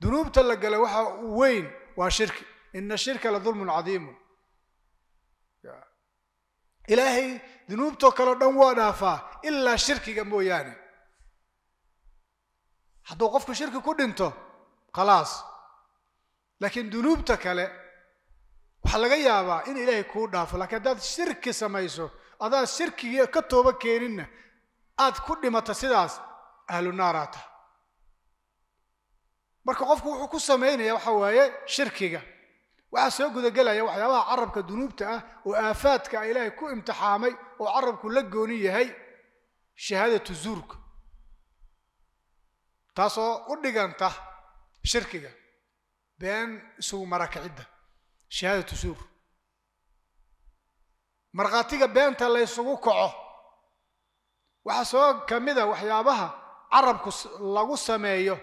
dunuubta la gala waxa weyn waa shirki ina shirka la dulmun cadiimun ilaahay dunuubtoo kaleo dhan waa dhaafaa ilaa shirkiga mooyaane hadduu qofku shirki ku dhinto khalaas laakiin dunuubta kale waxaa laga yaabaa in ilaahay kuu dhaafo laakiin haddaad shirki samayso adaan shirkigii ka tooba keeninna aad ku dhimato sidaas ahlunaaraata marka qofku wuxuu ku samaynaya waxa waaye shirkiga waxaa soo gudagelaya waxyaabaha carabka dunuubta ah oo aafaadka ah ilaahay ku imtixaamay oo carabku la gooni yahay shahaadatu zuurka taasoo u dhiganta shirkiga been isugu maraa kicidda shahaadatu suur markhaatiga beenta laysugu kaco waxaa soo ka mida waxyaabaha carabku lagu sameeyo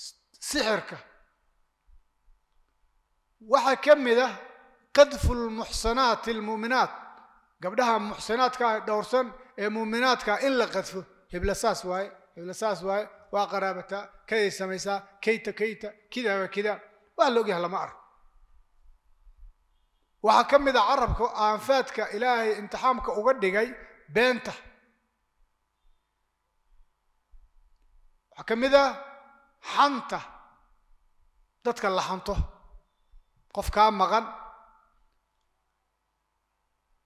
sixirka waxaa ka mid ah qadfu lmuxsanaati almuuminaat gabdhaha muxsanaadkaa dhowrsan ee muuminaadka in la qadfo hibla saas waaye hibla saas waaye waa qaraabataa kayay samaysaa kayta kayta kidaaba kidaa waa la ogyahay lama arko waxaa ka mid a ah carabka aanfaadka ilaahay imtixaamka uga dhigay beenta waxaa ka mid a ah xanta dadka la xanto qofkaa maqan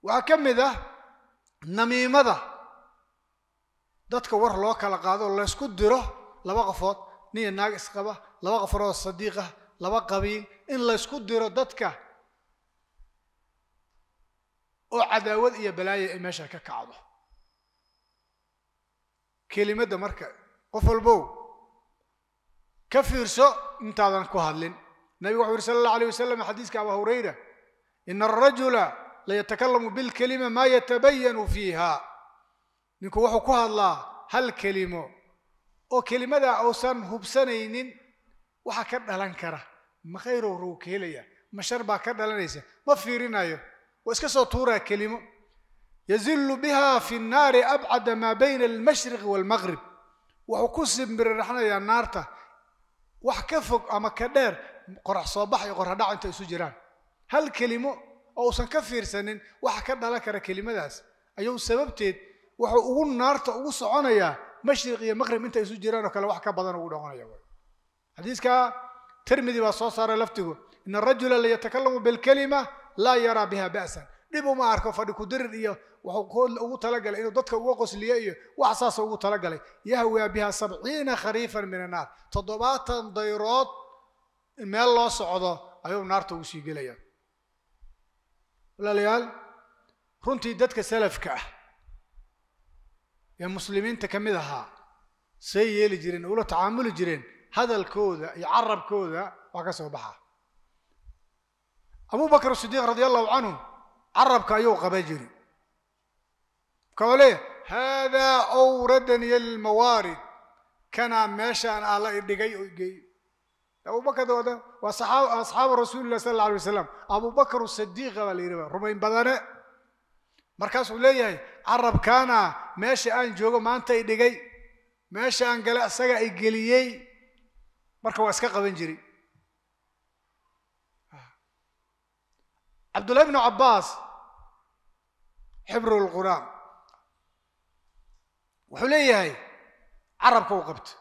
waxaa ka mid ah namiimada dadka war loo kala qaado oo laysku diro laba qofood niya naag isqaba laba qofoodoo sadiiqah laba qabiil in laysku diro dadka oo cadaawad iyo balaaya ay meesha ka kacdo kelimadda marka qof walbow ka fiirso intaadan ku hadlin nabigu wuxuu yuri sala allah alayh wasalam xadiiska abaa hurayra ina arajula layatakalamu bilkelima maa yatabayanu fiiha ninku wuxuu ku hadlaa hal kelimo oo kelimada uusan hubsanaynin waxa ka dhalan kara ma khayrow row ka ma shar baa ka dhalanaysa ma fiirinayo waa iska soo tuuraa kelimo yazillu biha fi nnaari abcada maa bayna almashriqi waalmaqrib wuxuu ku simbiriraxnayaa naarta wax ka fog ama ka dheer qorax soo bax iyo qoradhac intay isu jiraan hal kelimo oo uusan ka fiirsanin waxa ka dhalan kara kelimadaas ayuu sababteed wuxuu ugu naarta ugu soconayaa mashriq iyo maqrib inta isu jiraan oo kale wax ka badan ugu dhoqonaya xadiiska tirmidi baa soo saaray laftigu in arajula layatakalamu bilkalima laa yaraa biha ba'san dhib uma arko fadhi kudirir iyo waxuu koodla ugu talagalay inuu dadka uga qosliyo iyo wax saasa ugu talagalay yahwaa biha sabciina khariifan min annaar toddobaatan dayrood meel loo socdo ayuu naarta ugu sii gelaya walaalayaal runtii dadka salafka ah ee muslimiinta ka mid ahaa say yeeli jireen ula tacaamuli jireen hadalkooda iyo carabkooda waa ka soo baxa abu bakr sidiiq radi allahu canhu carabka ayuu qaba jiri makauu leeya haadaa awradaniy almawaarid kanaa meeshaan alla idhigay oo igeey abubakr waa asxaabu rasuuli lah sala la alay wasalam abubakr sidiiqa baa la yidhi rumayn badane markaasuu leeyahay carabkaana meesha aan joogo maanta idhigay meesha aan gale isaga igeliyey marka waa iska qaban jiri cabdullahi bnu cabaas xibru lquraan wuxuu leeyahay carabka u qabta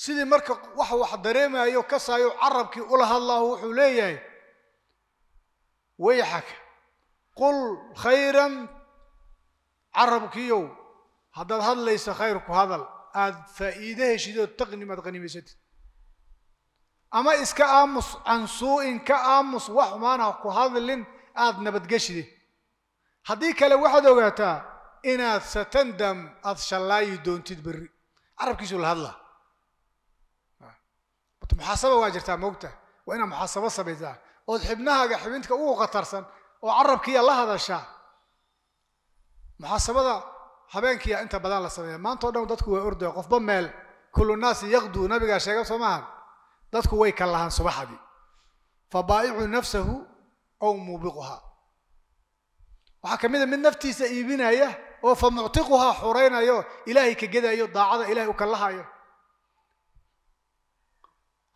sidii marka wax wax dareemayo kasaayo carabkii ula hadlaaho wuxuu leeyahay wayxaka qul khayran carabkiiyow haddaad hadlaysa khayrku hadal aada faa'iide heshidoo taqnimaad qanimaysatid ama iska aamus cansuu in ka aamus wax xumaana ku hadlin aad nabadgeshide haddii kale waxaad ogaataa inaad satandam aada shallaayi doontid berri carabkiisu la hadlaa muxaasaba waa jirtaa moogta waa inaad muxaasabo samaysaa ood xibnahaaga xibintka ugu khatarsan oo carabkiiya la hadashaa muxaasabada habeenkiia inta badan la sameeya maanta o dhan dadku way ordaya qofba meel kullu naasi yaqduu nabigaa sheega soo dadku way kallahaan subaxdii fa baa'icu nafsahu aw muubiquhaa waxaa ka mid a mid naftiisa iibinaya oo fa muctiquhaa xuraynayo ilaahay ka gedaayo daacada ilahay u kallahayo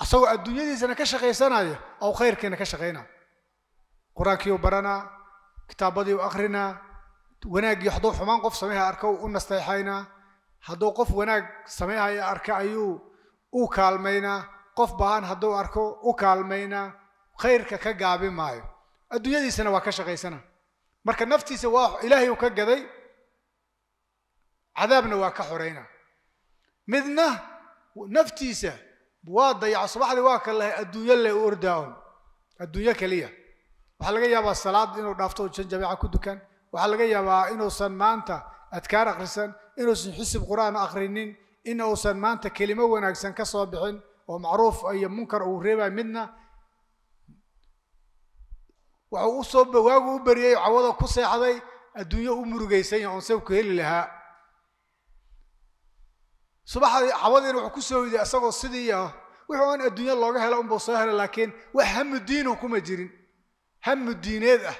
asagoo adduunyadiisana ka shaqaysanayo aw khayrkiina ka shaqaynayo qur-aankii u baranaa kitaabadii u akrinaa wanaaggii hadduu xumaan qof sameeha arka u nasteexaynaa hadduu qof wanaag sameehaya arka ayuu u kaalmaynaa qof baahan hadduu arko u kaalmaynaa khayrka ka gaabi maayo adduunyadiisana waa ka shaqaysana marka naftiisa waa ilaahay u ka gaday cadaabna waa ka xorayna midna naftiisa waa dayaca subaxdii waa ka lahay adduunyo le u ordaaon adduunyo keliya waxaa laga yaabaa salaad inuu dhaafto jan jameeca ku dukaan waxaa laga yaabaa inuusan maanta adkaar akhrisan inuusan xisib qur'aan akhrinin inuusan maanta kelimo wanaagsan ka soo bixin oo macruuf iyo munkar uu reebay midna waxuu usoo waagu u beriyey cawada ku seexday adduunyo u murugaysanya oon sabku heli lahaa subaxdii cawadiina wuxuu ku soo hoyday isagoo sidii ah, wuxuu on adduunyo looga helo unbuu soo helay laakiin wax hamu diinu kuma jirin hamu diineed ah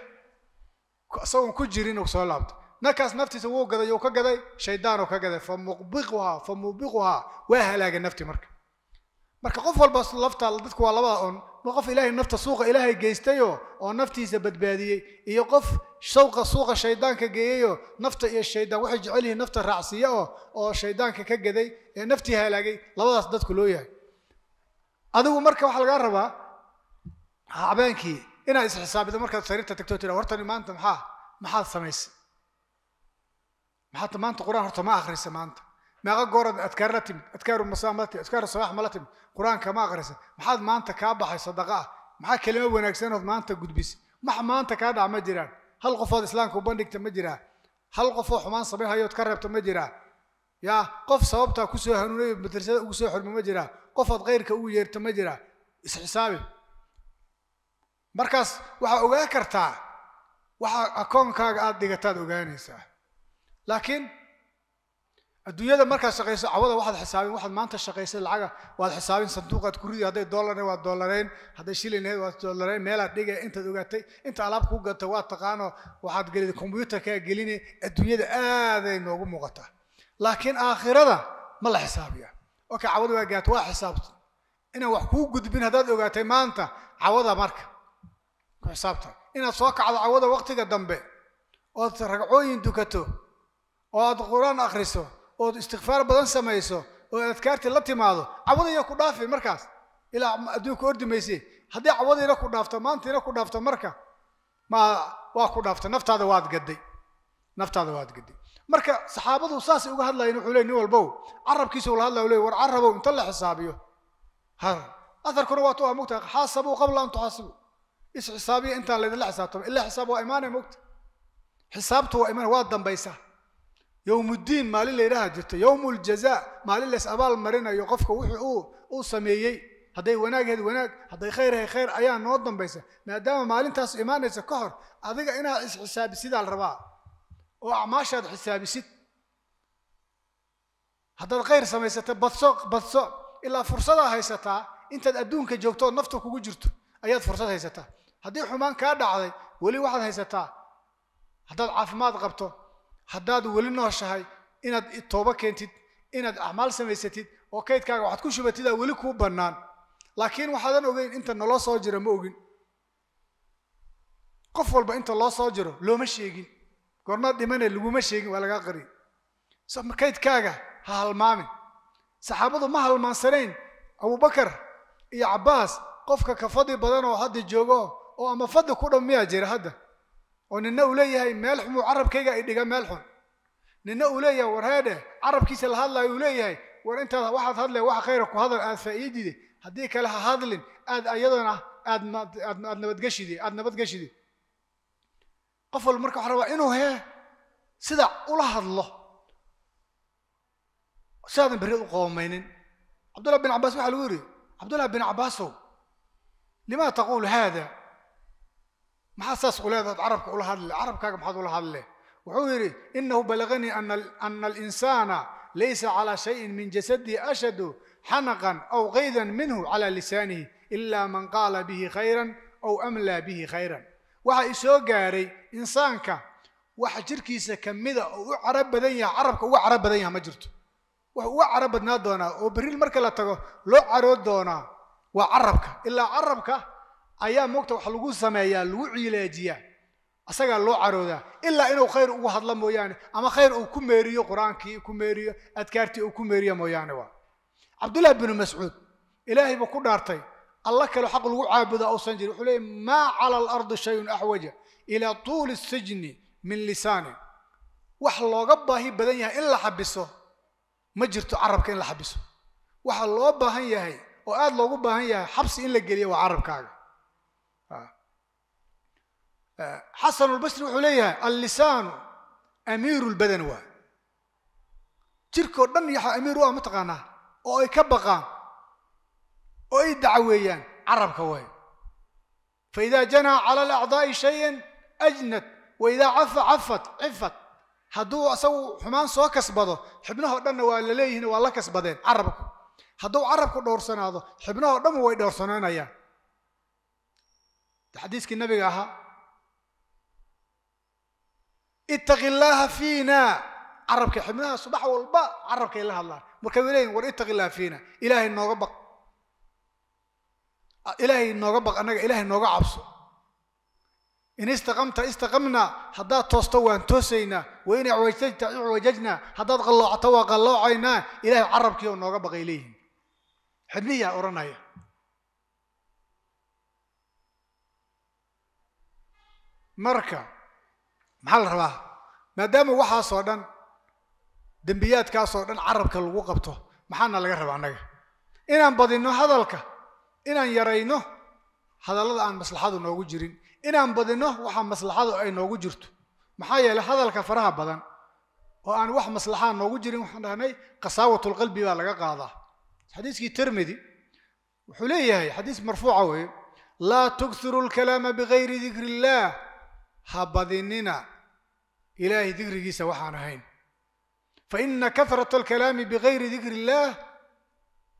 isagoon ku jirin uu soo laabto nakaas naftiisa wuu gaday uu ka gaday shaydaanuu ka gaday fa muqbiquhaa fa waa halaagay nafti marka marka qof walba lafta dadku waa labada un ma qof ilaahay nafta suuqa ilaahay geystayo oo naftiisa badbaadiyey iyo qof shawqa suuqa shaydaanka geeyayo nafta iyo shaydaan waxay jecel yihiin nafta raacsiiya oo oo shaydaanka ka gaday ee naftii halaagay labadaas dadku loo yahay adigu marka waxaa lagaa rabaa habeenkii inaad isxisaabido markaad sariirta tagto tira hortani maanta maxaa maxaad samaysay maxaad maanta qur-aan horta ma akhrisa maanta meeqa gooraad adkaar la timid adkaaru masaa ma la timid adkaaru sabaax ma la timid qur-aanka ma akhrisa maxaad maanta kaa baxay sadaqa ah maxaa kelimo wanaagsanood maanta gudbisay max maanta kaa dhaca ma jiraan hal qofood islaamka u bandhigta ma jiraa hal qofoo xumaan samayhayood ka reebta ma jiraa yaa qof sababtaa kusoo hanuunayo madrasada ugu soo xorma ma jiraa qofaad khayrka ugu yeerta ma jiraa isxisaabi markaas waxaa ogaa kartaa waxa akoonkaaga aad dhigataad ogaanaysaa laakiin adduunyada markaad shaqayso cawada waxaad xisaabin waxaad maanta shaqaysay lacaga waad xisaabin sanduuqaad ku ridi hadday dollarna waad dollarayn hadday shilinayd waad dollarayn meelaad dhigay intaad ogaatay inta alaab kuu gata waad taqaano waxaad gelida kombyuutarkaa gelina adduunyada aaday noogu muuqataa laakiin aakhirada ma la xisaabiya okay cawada waa gaata waa xisaabta inaan wax kuu gudbin haddaad ogaatay maanta cawada marka ku xisaabta inaad soo kacdo cawada waqtiga dambe ood ragcooyin dukato oo aad qur-aan akhriso ood istikfaar badan samayso oo adkaarti la timaado cawadiya ku dhaafi markaas ilaa adduunka ordi mayse haddii cawadiina ku dhaafto maantiina ku dhaafto marka ma waa ku dhaafta naftaada waad gaday naftaada waad gaday marka saxaabadu saasay uga hadlaayeen wuxuu ley nin walbow carabkiisu la hadlay ley war carabow inta la xisaabiyo aharkuna waatu ah mugtaha xaasabuu qabla an tuxaasibuu isxisaabiya intaan laydinla xisaabtama ilaa xisaab waa imaanay mogta xisaabtu waa imaanay waa dambaysa yowmuddiin maalin laydhaha jirto yowmu maalin lays abaal marinayo qofka wuxuu uu sameeyey hadday wanaag had wanaag hadday khayr hay khayr ayaa noo dambaysa maadaama maalintaas imaanaysa ka hor adiga inaad isxisaabisidaa la rabaa oo acmaashaad xisaabisid haddaad khayr samaysata badso badso ilaa fursadaa haysataa intaad adduunka joogto oo nafta kugu jirto ayaad fursad haysataa haddii xumaan kaa dhacday weli waxaad haysataa haddaad caafimaad qabto haddaad weli nooshahay inaad toobo keentid inaad acmaal samaysatid oo kaydkaaga waxaad ku shubatid aa weli kuu bannaan laakiin waxaadan ogeyn inta naloo soo jira ma ogin qof walba inta loo soo jiro looma sheegin goormaad dhimane laguma sheegin waa lagaa qariy kaydkaaga ha halmaamin saxaabadu ma halmaansanayn abuubakar iyo cabbaas qofka ka fadli badan oo hadda joogo oo ama fadli ku dhan miyaa jira hadda oo ninna uu leeyahay meel xumuu carabkayga ay dhiga meel xun nina uu leeyahay war heedhe carabkiisa la hadlayo uu leeyahay war intaad waxaad hadle wax khayra ku hadal aada faa'iidide haddii kale ha hadlin aad ayadana aad nabadgeshide aad nabadgeshide qof walba marka waxa rabaa inuu hee sida ula hadlo sidaadan aadan u qoomaynin cabdullah bin cabbaas waxaa lagu yidhi cabdullah bin cabbaasow limaa taquulu haada maxaa saas uleedaad carabka ula hadle carabkaaga maxaad ula hadle wuxuu yidhi inahu balaganii ana alinsaana laysa calaa shayin min jasadii ashadu xanaqan aw qaydan minhu calaa lisaanihi ila man qaala bihi khayran aw amlaa bihi khayran waxaa isoo gaaray insaanka wax jirkiisa ka kamida oo u carab badan yaha carabka uga carab badan yaha ma jirto wax uga carab badnaa doonaa oo beril marka la tago loo caroo doonaa waa carabka ilaa carabka ayaa mogta wax lagu sameeyaa lagu ciilaajiyaa asagaa loo caroodaa ilaa inuu khayr ugu hadlo mooyaane ama khayr uu ku meeriyo qur-aankii ku meeriyo adkaartii uu ku meeriyo mooyaane waa cabdullaahi binu mascuud ilaahay buu ku dhaartay alla kale xaq lagu caabudaa uusan jirin wuxuu leeyay maa cala alardi shayun axwaja ilaa tuuli sijni min lisaani wax looga baahi badan yahay in la xabiso ma jirto carabka in la xabiso waxa loo baahan yahay oo aada loogu baahan yahay xabsi in la geliyo waa carabkaaga xasan ulbasri wuxuu leeyahay allisaanu amiiru lbadan waa jirkoo dhan yaxa amiir u ah mataqaanaa oo ay ka baqaan oo ay dacweeyaan carabka waay faidaa janaa cala alacdaai shayan ajnad waidaa cafa cafat cifat hadduu isagu xumaan soo kasbado xibnahoo dhanna waa la leeyihin waa la kasbadeen carabku hadduu carabku dhowrsanaado xibnahoo dhanba way dhowrsanaynayaan xadiiskii nabiga ahaa ittaqi illaaha fiina carabka xibnaha subax walba carabkay la hadlaan marka way leeyihin war ittaqi llaha fiina ilaahay nooga baq ah, ilaahay nooga baq annaga ilaahay nooga cabso in istaqamta istaqamnaa haddaad toosto waan toosaynaa wa in acwajajta icwajajnaa haddaad qalloocato waa qalloocaynaa ilaahay carabkii oo nooga baqay leeyihin xibniyaa odhanaya marka maxaa la rabaa maadaama waxaasoo dhan dembiyaadkaasoo dhan carabka lagu qabto maxaana laga rabaa annaga inaan badinno hadalka inaan yarayno hadallada aan maslaxadu noogu jirin inaan badinno waxa maslaxadu ay noogu jirto maxaa yeele hadalka faraha badan oo aan wax maslaxaa noogu jirin waxaan dhahnay qasaawatlqalbi baa laga qaadaa xadiiskii tirmidi wuxuu leeyahay xadiis marfuuca weeye laa tuksiru lkalaama bikayri dikri illaah ha badinina ilaahay dikrigiisa waxaan ahayn fa ina karat alkalaami bigayri dikri illaah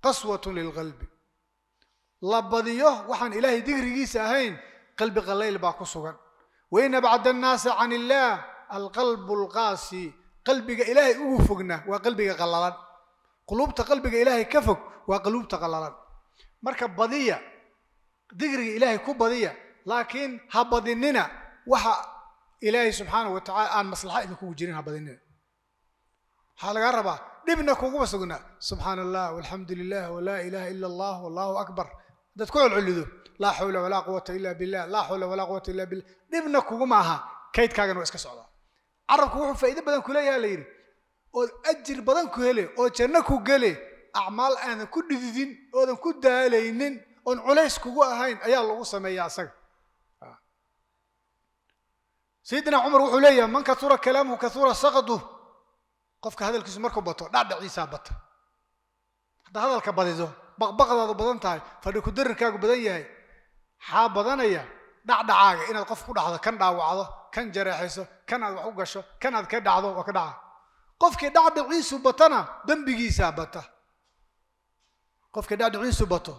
qaswat lilqalbi la badiyo waxaan ilaahay dikrigiisa ahayn qalbi qallayl baa ku sugan wain abcad annaasa can illaah alqalbu alqaasi qalbiga ilaahay ugu fogna waa qalbiga qallalan quluubta qalbiga ilaahay ka fog waa quluubta qallalan marka badiya dikriga ilaahay ku badiya laakiin ha badinina waxa ilaahay subxaana wa tacala aan maslaxo idinkugu jirin ha badinina waxaa lagaa rabaa dhibna kuguma sugna subxaana allah walxamdu lilah walaa ilaaha ila allah wallahu akbar haddaad ku colcolido laa xawla walaa quwata ila billah laa xawla walaa quwata illa billah dhibna kuguma aha kaydkaagana waa iska socdaa carabku wuxuu faa'iido badan ku leeyaha la yidhi ood ajir badan ku hele oo janno ku gele acmaal aanan ku dhididin oodan ku daalaynin oon culays kugu ahayn ayaa lagu sameeyaa isaga sayidina cumar wuxuu leeyahay man kasura kalaamuhu kasura sakadu qofka hadalkiisu markuu bato dhacdhaciisaa bata haddaa hadalka badiso baqbaqdaadu badan tahay fadhi kudarirkaagu badan yahay maxaa badanaya dhacdhacaaga inaad qof ku dhacdo kan dhaawacdo kan jareexayso kan aad wax u gasho kan aad ka dhacdo waa ka dhaca qofkii dhacdhaciisu batana dembigiisaa bata qofkii dhacdhaciisu bato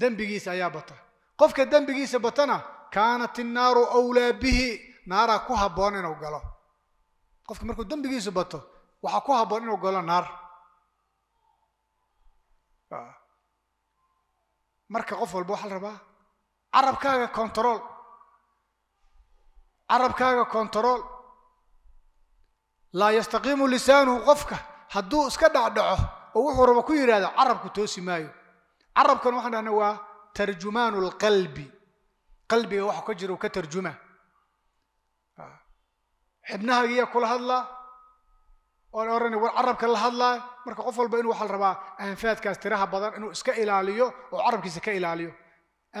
dembigiisa ayaa bata qofka dembigiisa batana kaanat innaaru wlaa bihi naaraa ku haboon inuu galo qofka markuu dembigiisu bato waxaa ku haboon inuu galo naar ah. marka qof walba waxaa la rabaa carabkaaga control carabkaaga control laa yastaqiimu lisaanuhu qofka hadduu iska dhacdhaco oo wuxuu rabo ku yidhahdo carabku toosi maayo carabkan waxaan dhahnaa waa tarjumaanu lqalbi qalbiga waxa ka jira u ka tarjuma xibnahaagiiyaa kula hadlaa oon ohan war carabka la hadlaa marka qof walba inuu waxaa la rabaa aanfaadkaas tiraha badan inuu iska ilaaliyo oo carabkiisa ka ilaaliyo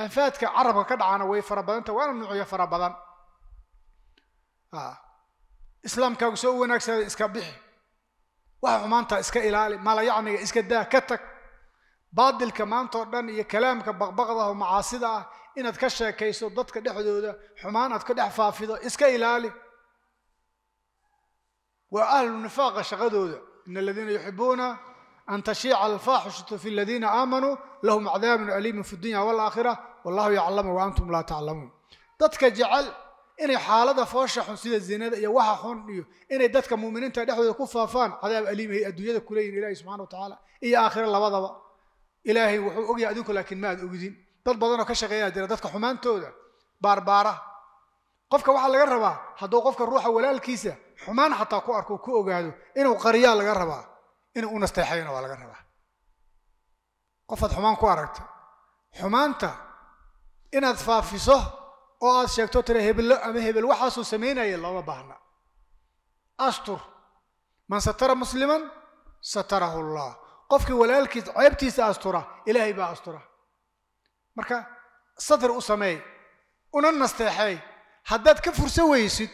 aanfaadka carabka ka dhacana way fara badanta waana nuucyo fara badan ah, islaamkaagu soo wanaagsaada iska bixi waxa xumaantaa iska ilaali maalayacniga iska daa ka tag baadilka maanta dhan iyo kalaamka baqbaqda oo macaasida ah inaad ka sheekayso dadka dhexdooda xumaan aad ka dhex faafido iska ilaali waa ahlu nifaaqa shaqadooda ina aladiina yuxibuuna an tashiica alfaaxishatu fi aladiina aamanuu lahum cadaabun aliimun fi dunya walaakhira wallahu yaclamu wa antum laa taclamuun dadka jecel inay xaalada foosha xun sida zinada iyo waxa xun iyo inay dadka muuminiinta dhexdooda ku faafaan cadaab aliimahay adduunyada kuleeyihin ilahi subxana wa iyo aakhira labadaba ilaahay wuxuu ogyahay adinku laakiin ma ogdin dad badanoo ka shaqeeyaa jira dadka xumaantooda baarbaara qofka waxaa laga rabaa hadduu qofka ruuxa walaalkiisa xumaan xataa ku arko ku ogaado inuu qariyaa laga rabaa inuu u nasteexayona waa laga rabaa qofaad xumaan ku aragto xumaanta inaad faafiso oo aad sheegto tira hebelo ama hebel waxaasuu samaynaya looma baahna astur man satara musliman satarahu llah qofkii walaalkiis ceebtiisa astura ilaahay baa astura marka satir u sameey una nasteexeey haddaad ka fursan weysid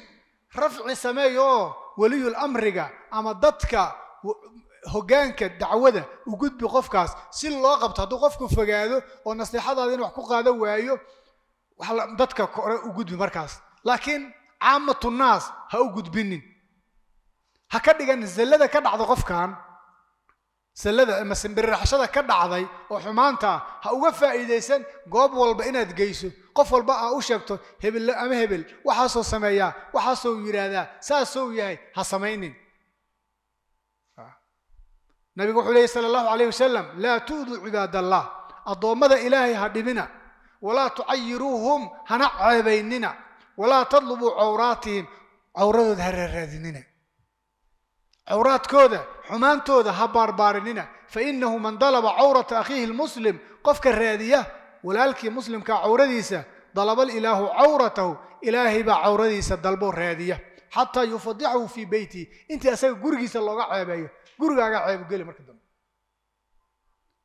rafci sameeyo oo weliyul amriga ama dadka hoggaanka dacwada u gudbi qofkaas si loo qabto hadduu qofku fogaado oo nasiixadaada in wax ku qaada waayo dadka kore u gudbi markaas laakiin caamatunnaas ha u gudbinin ha ka dhigan zallada ka dhacda qofkan sallada ama simbiriraxshada ka dhacday oo xumaanta ha uga faa'iidaysan goob walba inaad geyso qof walba aa u sheegto hebelle ama hebel waxaasoo sameeyaa waxaasoo yidhaahdaa saasou yahay ha samaynin ah. nabigu wuxuu leeyay sala allahu calayh wasalam laa tuuduu cibaadallah addoommada ilaahay ha dhibina walaa tucayiruuhum hana ceebaynina walaa tadlubuu cawraatihim cawradooda ha raaraadinina cawraadkooda xumaantooda ha baarbaarinina fa inahu man dalaba cawrata akhiihi lmuslim qofka raadiya walaalkii muslimka cawradiisa dalaba ilaahu cawratahu ilaahay baa cawradiisa dalbo raadiya xataa yufadixahu fii beyti intii asaga gurigiisa looga ceebeeyo gurigaaga ceebogeli marka dambe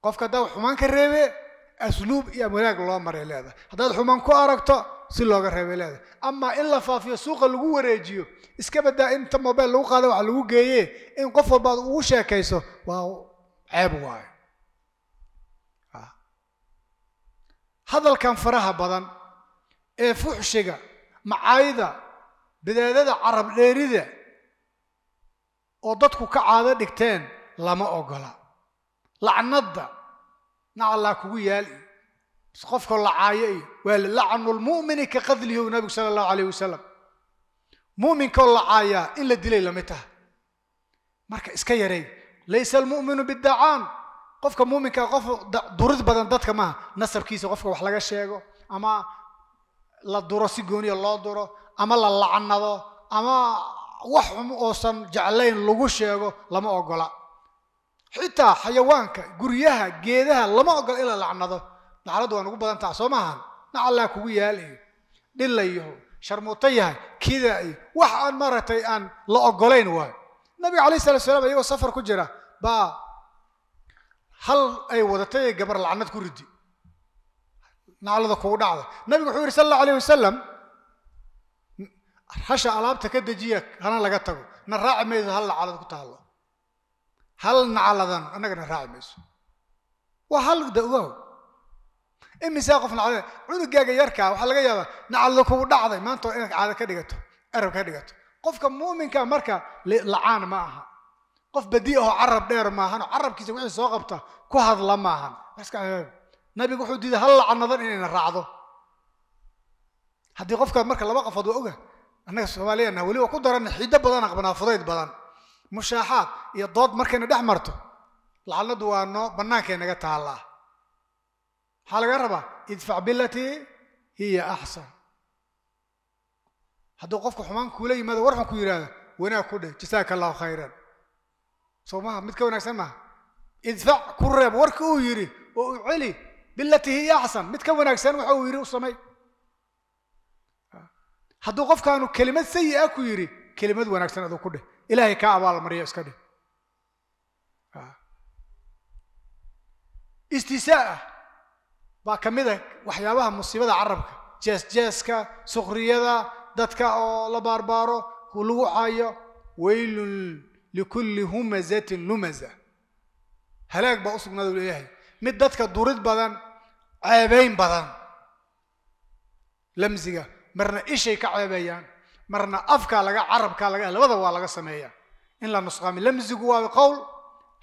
qofka haddaa xumaan ka reebe asluub iyo wanaag loo maray leedahay haddaad xumaan ku aragto si looga reebay leedahay amaa in la faafiyo suuqa lagu wareejiyo iska badaa inta mobile lagu qaada wax lagu geeye in qof walbaad ad ugu sheekayso waa ceeb waayo ah. hadalkan faraha badan ee fuxshiga macaayida bideedada carab dheerida oo dadku ka caado dhigteen lama ogola lacnadda nacallaa kugu yaali qofkoo lacaayo iyo waa lacnu lmu'mini ka qadlihi nabigu sala allahu calayh wasalam muminkoo la caayaa in la dilay lamid taha marka iska yareey laysa almu'minu bidacaan qofka muminka qof durid badan dadka maaha nasabkiisa qofka wax laga sheego ama la duro si gooniya loo duro ama la lacnado ama wax xum uusan jeclayn lagu sheego lama ogola xitaa xayawaanka guryaha geedaha lama ogola in la lacnado dacladu waa nugu badan taha soo maahan nacallaa kugu yaalayo dhilayo sharmuuto yahay kida wax aan maaragtay aan la ogolayn waayo nabiga alayh salatu slam iyagoo safar ku jira baa hal ay wadatay gabar lacnad ku ridi naclada kugu dhacda nabigu wuxuu yidhi sal allau alayh wasalam hasha alaabta ka dejiya hana laga tago na raaci mayso hal nacalad ku taallo hal nacladan annagana raaci mayso waa hal da da'waaw imisaa qof nacdana cunugaaga yarkaa waxaa laga yaabaa nacadla kugu dhacday maanta inaad caado ka dhigato arab ka dhigato qofka muuminka marka lacaan ma aha qof badii aho carab dheer maahan carabkiisa wixii soo qabta ku hadla maahan nabigu wuxuu diiday hal lacanadan inayna raacdo haddii qofkaad marka laba qafood waa oga annaga soomaaliyana weliba ku daranna xido badan aqbanaa fudayd badan mushaaxaad iyo dood markayna dhex marto lacanadu waa noo bannaankay naga taallaa maxaa laga rabaa idfac bilatii hiya axsan hadduu qofka xumaan kuula yimaado war xun ku yidhaahdo wanaag ku dheh jasaaka allahu khayran soo maha mid ka wanaagsan maaha idfac ku reeb warka uu yidhi oo u celi bilatii hiya axsan mid ka wanaagsan waxa uu yidhi u samay hadduu qofkaanu kelimad sayi a ah ku yidhi kelimad wanaagsan aduu ku dheh ilaahay kaa abaalmariyo iska dheh istisaa ah baa ka mid a waxyaabaha musiibada carabka jeesjeeska sukriyada dadka oo la baarbaaro lagu caayo waylun likulli humazatin lumaza halaag baa usugnaada u leeyahay mid dadka durid badan ceebayn badan lamsiga marna ishay ka ceebeeyaan marna afkaa laga carabkaa laga labada waa laga sameeyaa in la nusqaami lamsigu waa qowl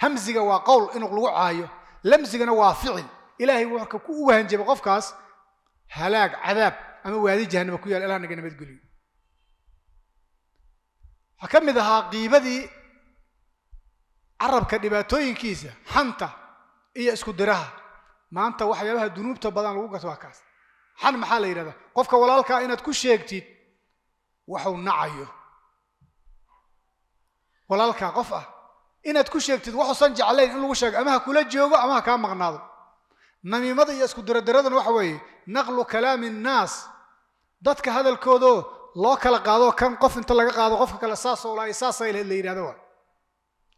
hamsiga waa qowl in lagu caayo lamsigana waa ficil ilaahay wuxuu ku uga qofkaas halaag cadaab ama waadi jahanaba ku yaal ilaha naga nabadgeliyo waxaa ka mid ahaa qiibadii carabka dhibaatooyinkiisa xanta iyo isku diraha maanta waxyaabaha dunuubta badan lagu gato waa kaas xan maxaa la yidhahdaa qofka walaalkaa inaad ku sheegtid waxuu nacayo walaalkaa qof ah inaad ku sheegtid waxuusan jeclayn in lagu sheego ama ha kula joogo ama ha kaa maqnaado namiimada iyo isku diradiraduna waxa weeye naqlu kalaami nnaas dadka hadalkoodo loo kala qaado kan qof inta laga qaado qofka kale saasoo laay saasay lahayd la yidhahdo wa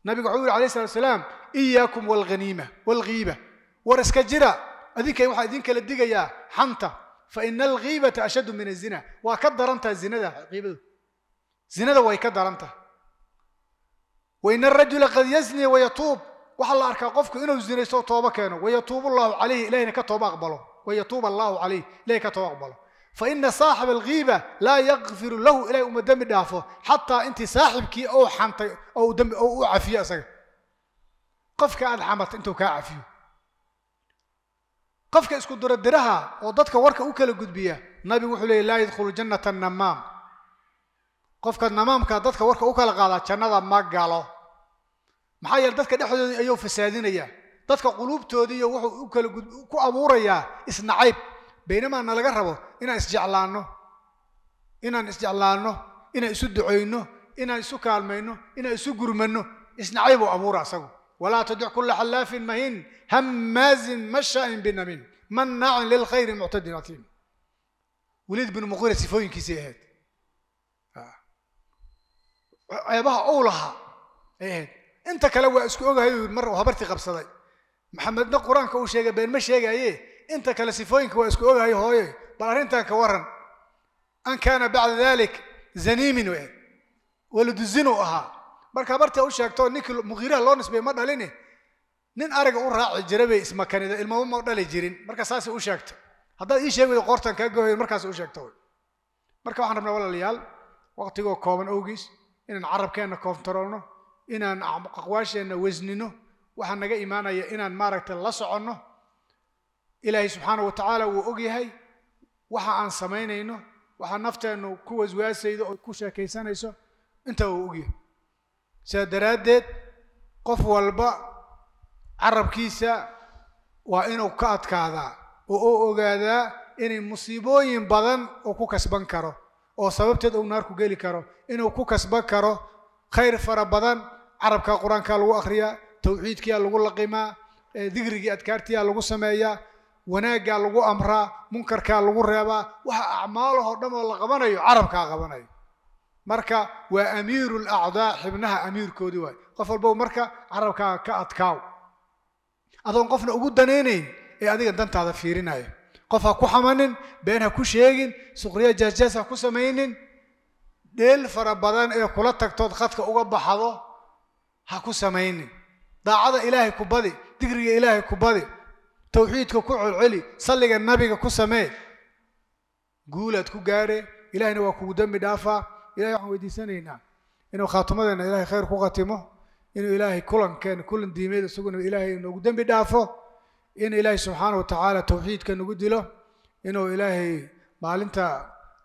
nabigu wuxuu yidhi alayh salatu salaam iyaakum walghaniima walghiiba war iska jira adinkay waxaa idin kala digayaa xanta fa ina alghiibata ashaddu min azina waa ka darantaha zinada iibadu zinada way ka darantaha wa ina arajula qad yazni wayatuub waxaa la arkaa qofku inuu zinaysto tooba keeno wayatuub llahu alayhi ilahna ka tooba abalo wayatuub allahu calayh ilahy ka tooba aqbalo faina saaxiba alghiiba laa yakfiru lahu ilahay uma dembi dhaafo xataa intii saaxibkii ou xantay oo u cafiyo isaga qofka aad xamarta intuu kaa cafiyo qofka isku duradiraha oo dadka warka u kala gudbiya nabigu wuxuu leey laa yadkhulu jannata namaam qofka namaamka dadka warka u kala qaada jannada ma galo maxaa yeele dadka dhexdooda ayuu fasaadinayaa dadka quluubtoodiiyo wuxuu u ukala ku abuurayaa isnacayb baynamaa nalaga rabo inaan isjeclaanno inaan isjeclaanno inaan isu ducayno inaan isu kaalmayno inaan isu gurmanno isnacaybuu abuura asagu walaa tudic kula xallaafin mahin hammaazin masha'in binamin mannaacin lilkhayri muctadin atiim waliid bin muqira sifooyinkiisay ahayd ceebaha ou lahaa ay ahayd inta kale waa isku ogahay mar habartii qabsaday maxamedna qur-aanka uu sheegay been ma sheegaye inta kale sifooyinka waa isku ogahay hooye bal arrintan ka waran an kaana bacda dalik zaniimin w waluduzinu ahaa marka habarta u sheegto ninkii muqiiraha loo nisbeeye ma dhalini nin ariga u raaci jira bay ismakanida ilmama ma dhali jirin marka saasay u sheegto haddaad ii sheegi qoortan kaa gohay markaas u sheegto marka waxaan rabnaa walaalayaal waqtigoo kooban awgiis inaan carabkeenna koontaroolno inaan aqwaasheenna wasnino waxaa naga imaanaya inaan maaragtay la soconno ilaahay subxaana wa tacaala wuu og yahay waxa aan samaynayno waxaa nafteennu ku waswaasaydo oo ku sheekaysanayso intaa uu ogyahay yahay sidaa daraaddeed qof walba carabkiisa waa inuu ka adkaadaa oo uu ogaadaa inay musiibooyin badan uu ku kasban karo oo sababteed uu naarku geli karo inuu ku kasban karo khayr fara badan carabka qur-aankaa lagu akhriyaa tawxiidkiyaa lagu laqimaa digrigii adkaartiyaa lagu sameeyaa wanaaggaa lagu amraa munkarkaa lagu reebaa waxa acmaalahoo dham oo la qabanayo carabkaa qabanayo marka waa amiiru lacdaa xibnaha amiirkoodii waay qof walbow marka carabkaaga ka adkaaw adoon qofna ugu danaynayn ee adiga dantaada fiirinaya qof ha ku xamanin been ha ku sheegin suqriya jaasjaas ha ku samaynin dheel fara badan ee kula tagtood khadka uga baxdo ha ku samaynin daacada ilaahay ku badi digriga ilaahay ku badi tawxiidka ku celceli salliga nabiga ku samee guulaad ku gaadhe ilahayna waa kugu dembi dhaafaa ilahay waxaan weydiisanaynaa inuu khaatimadeenna ilahay khayr ku khatimo inuu ilaahay kulankeenna kulan diimeed isaguna ilaahay nagu dembi dhaafo in ilaahay subxaana wa tacaala tawxiidka nagu dilo inuu ilaahay maalinta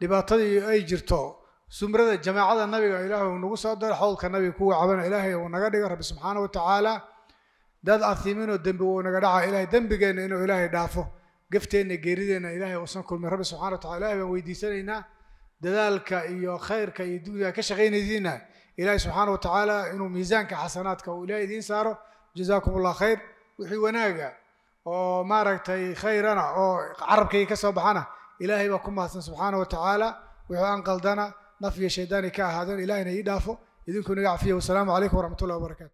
dhibaatadii ay jirto sumrada jamaacada nabiga ilaahay uu nagu soo diro xawlka nabiga kuwa cabana ilaahay uu naga dhigo rabbi subxaana watacaala dad ahiiminoo dembi uu naga dhaca ilahay dembigeenna inuu ilaahay dhaafo gafteenna geerideenna ilaahay uusan kulmin rabbi subxana watacala ilahay baan weydiisanaynaa dadaalka iyo khayrka iyo dunya ka shaqaynaysiina ilaahay subxaana watacaala inuu miisaanka xasanaadka uu ilaahay idiin saaro jazaakum allah khayr wixii wanaaga oo maaragtay khayrana oo carabkayga ka soo baxana ilaahay baa ku mahadsan subxaana watacaala wuxuu aan qaldana nafyiga shaydaani ka ahaadeen ilahina ii dhaafo idinkunaga cafiya wasalaamu calaykum waraxmat ullahi wabarakaatu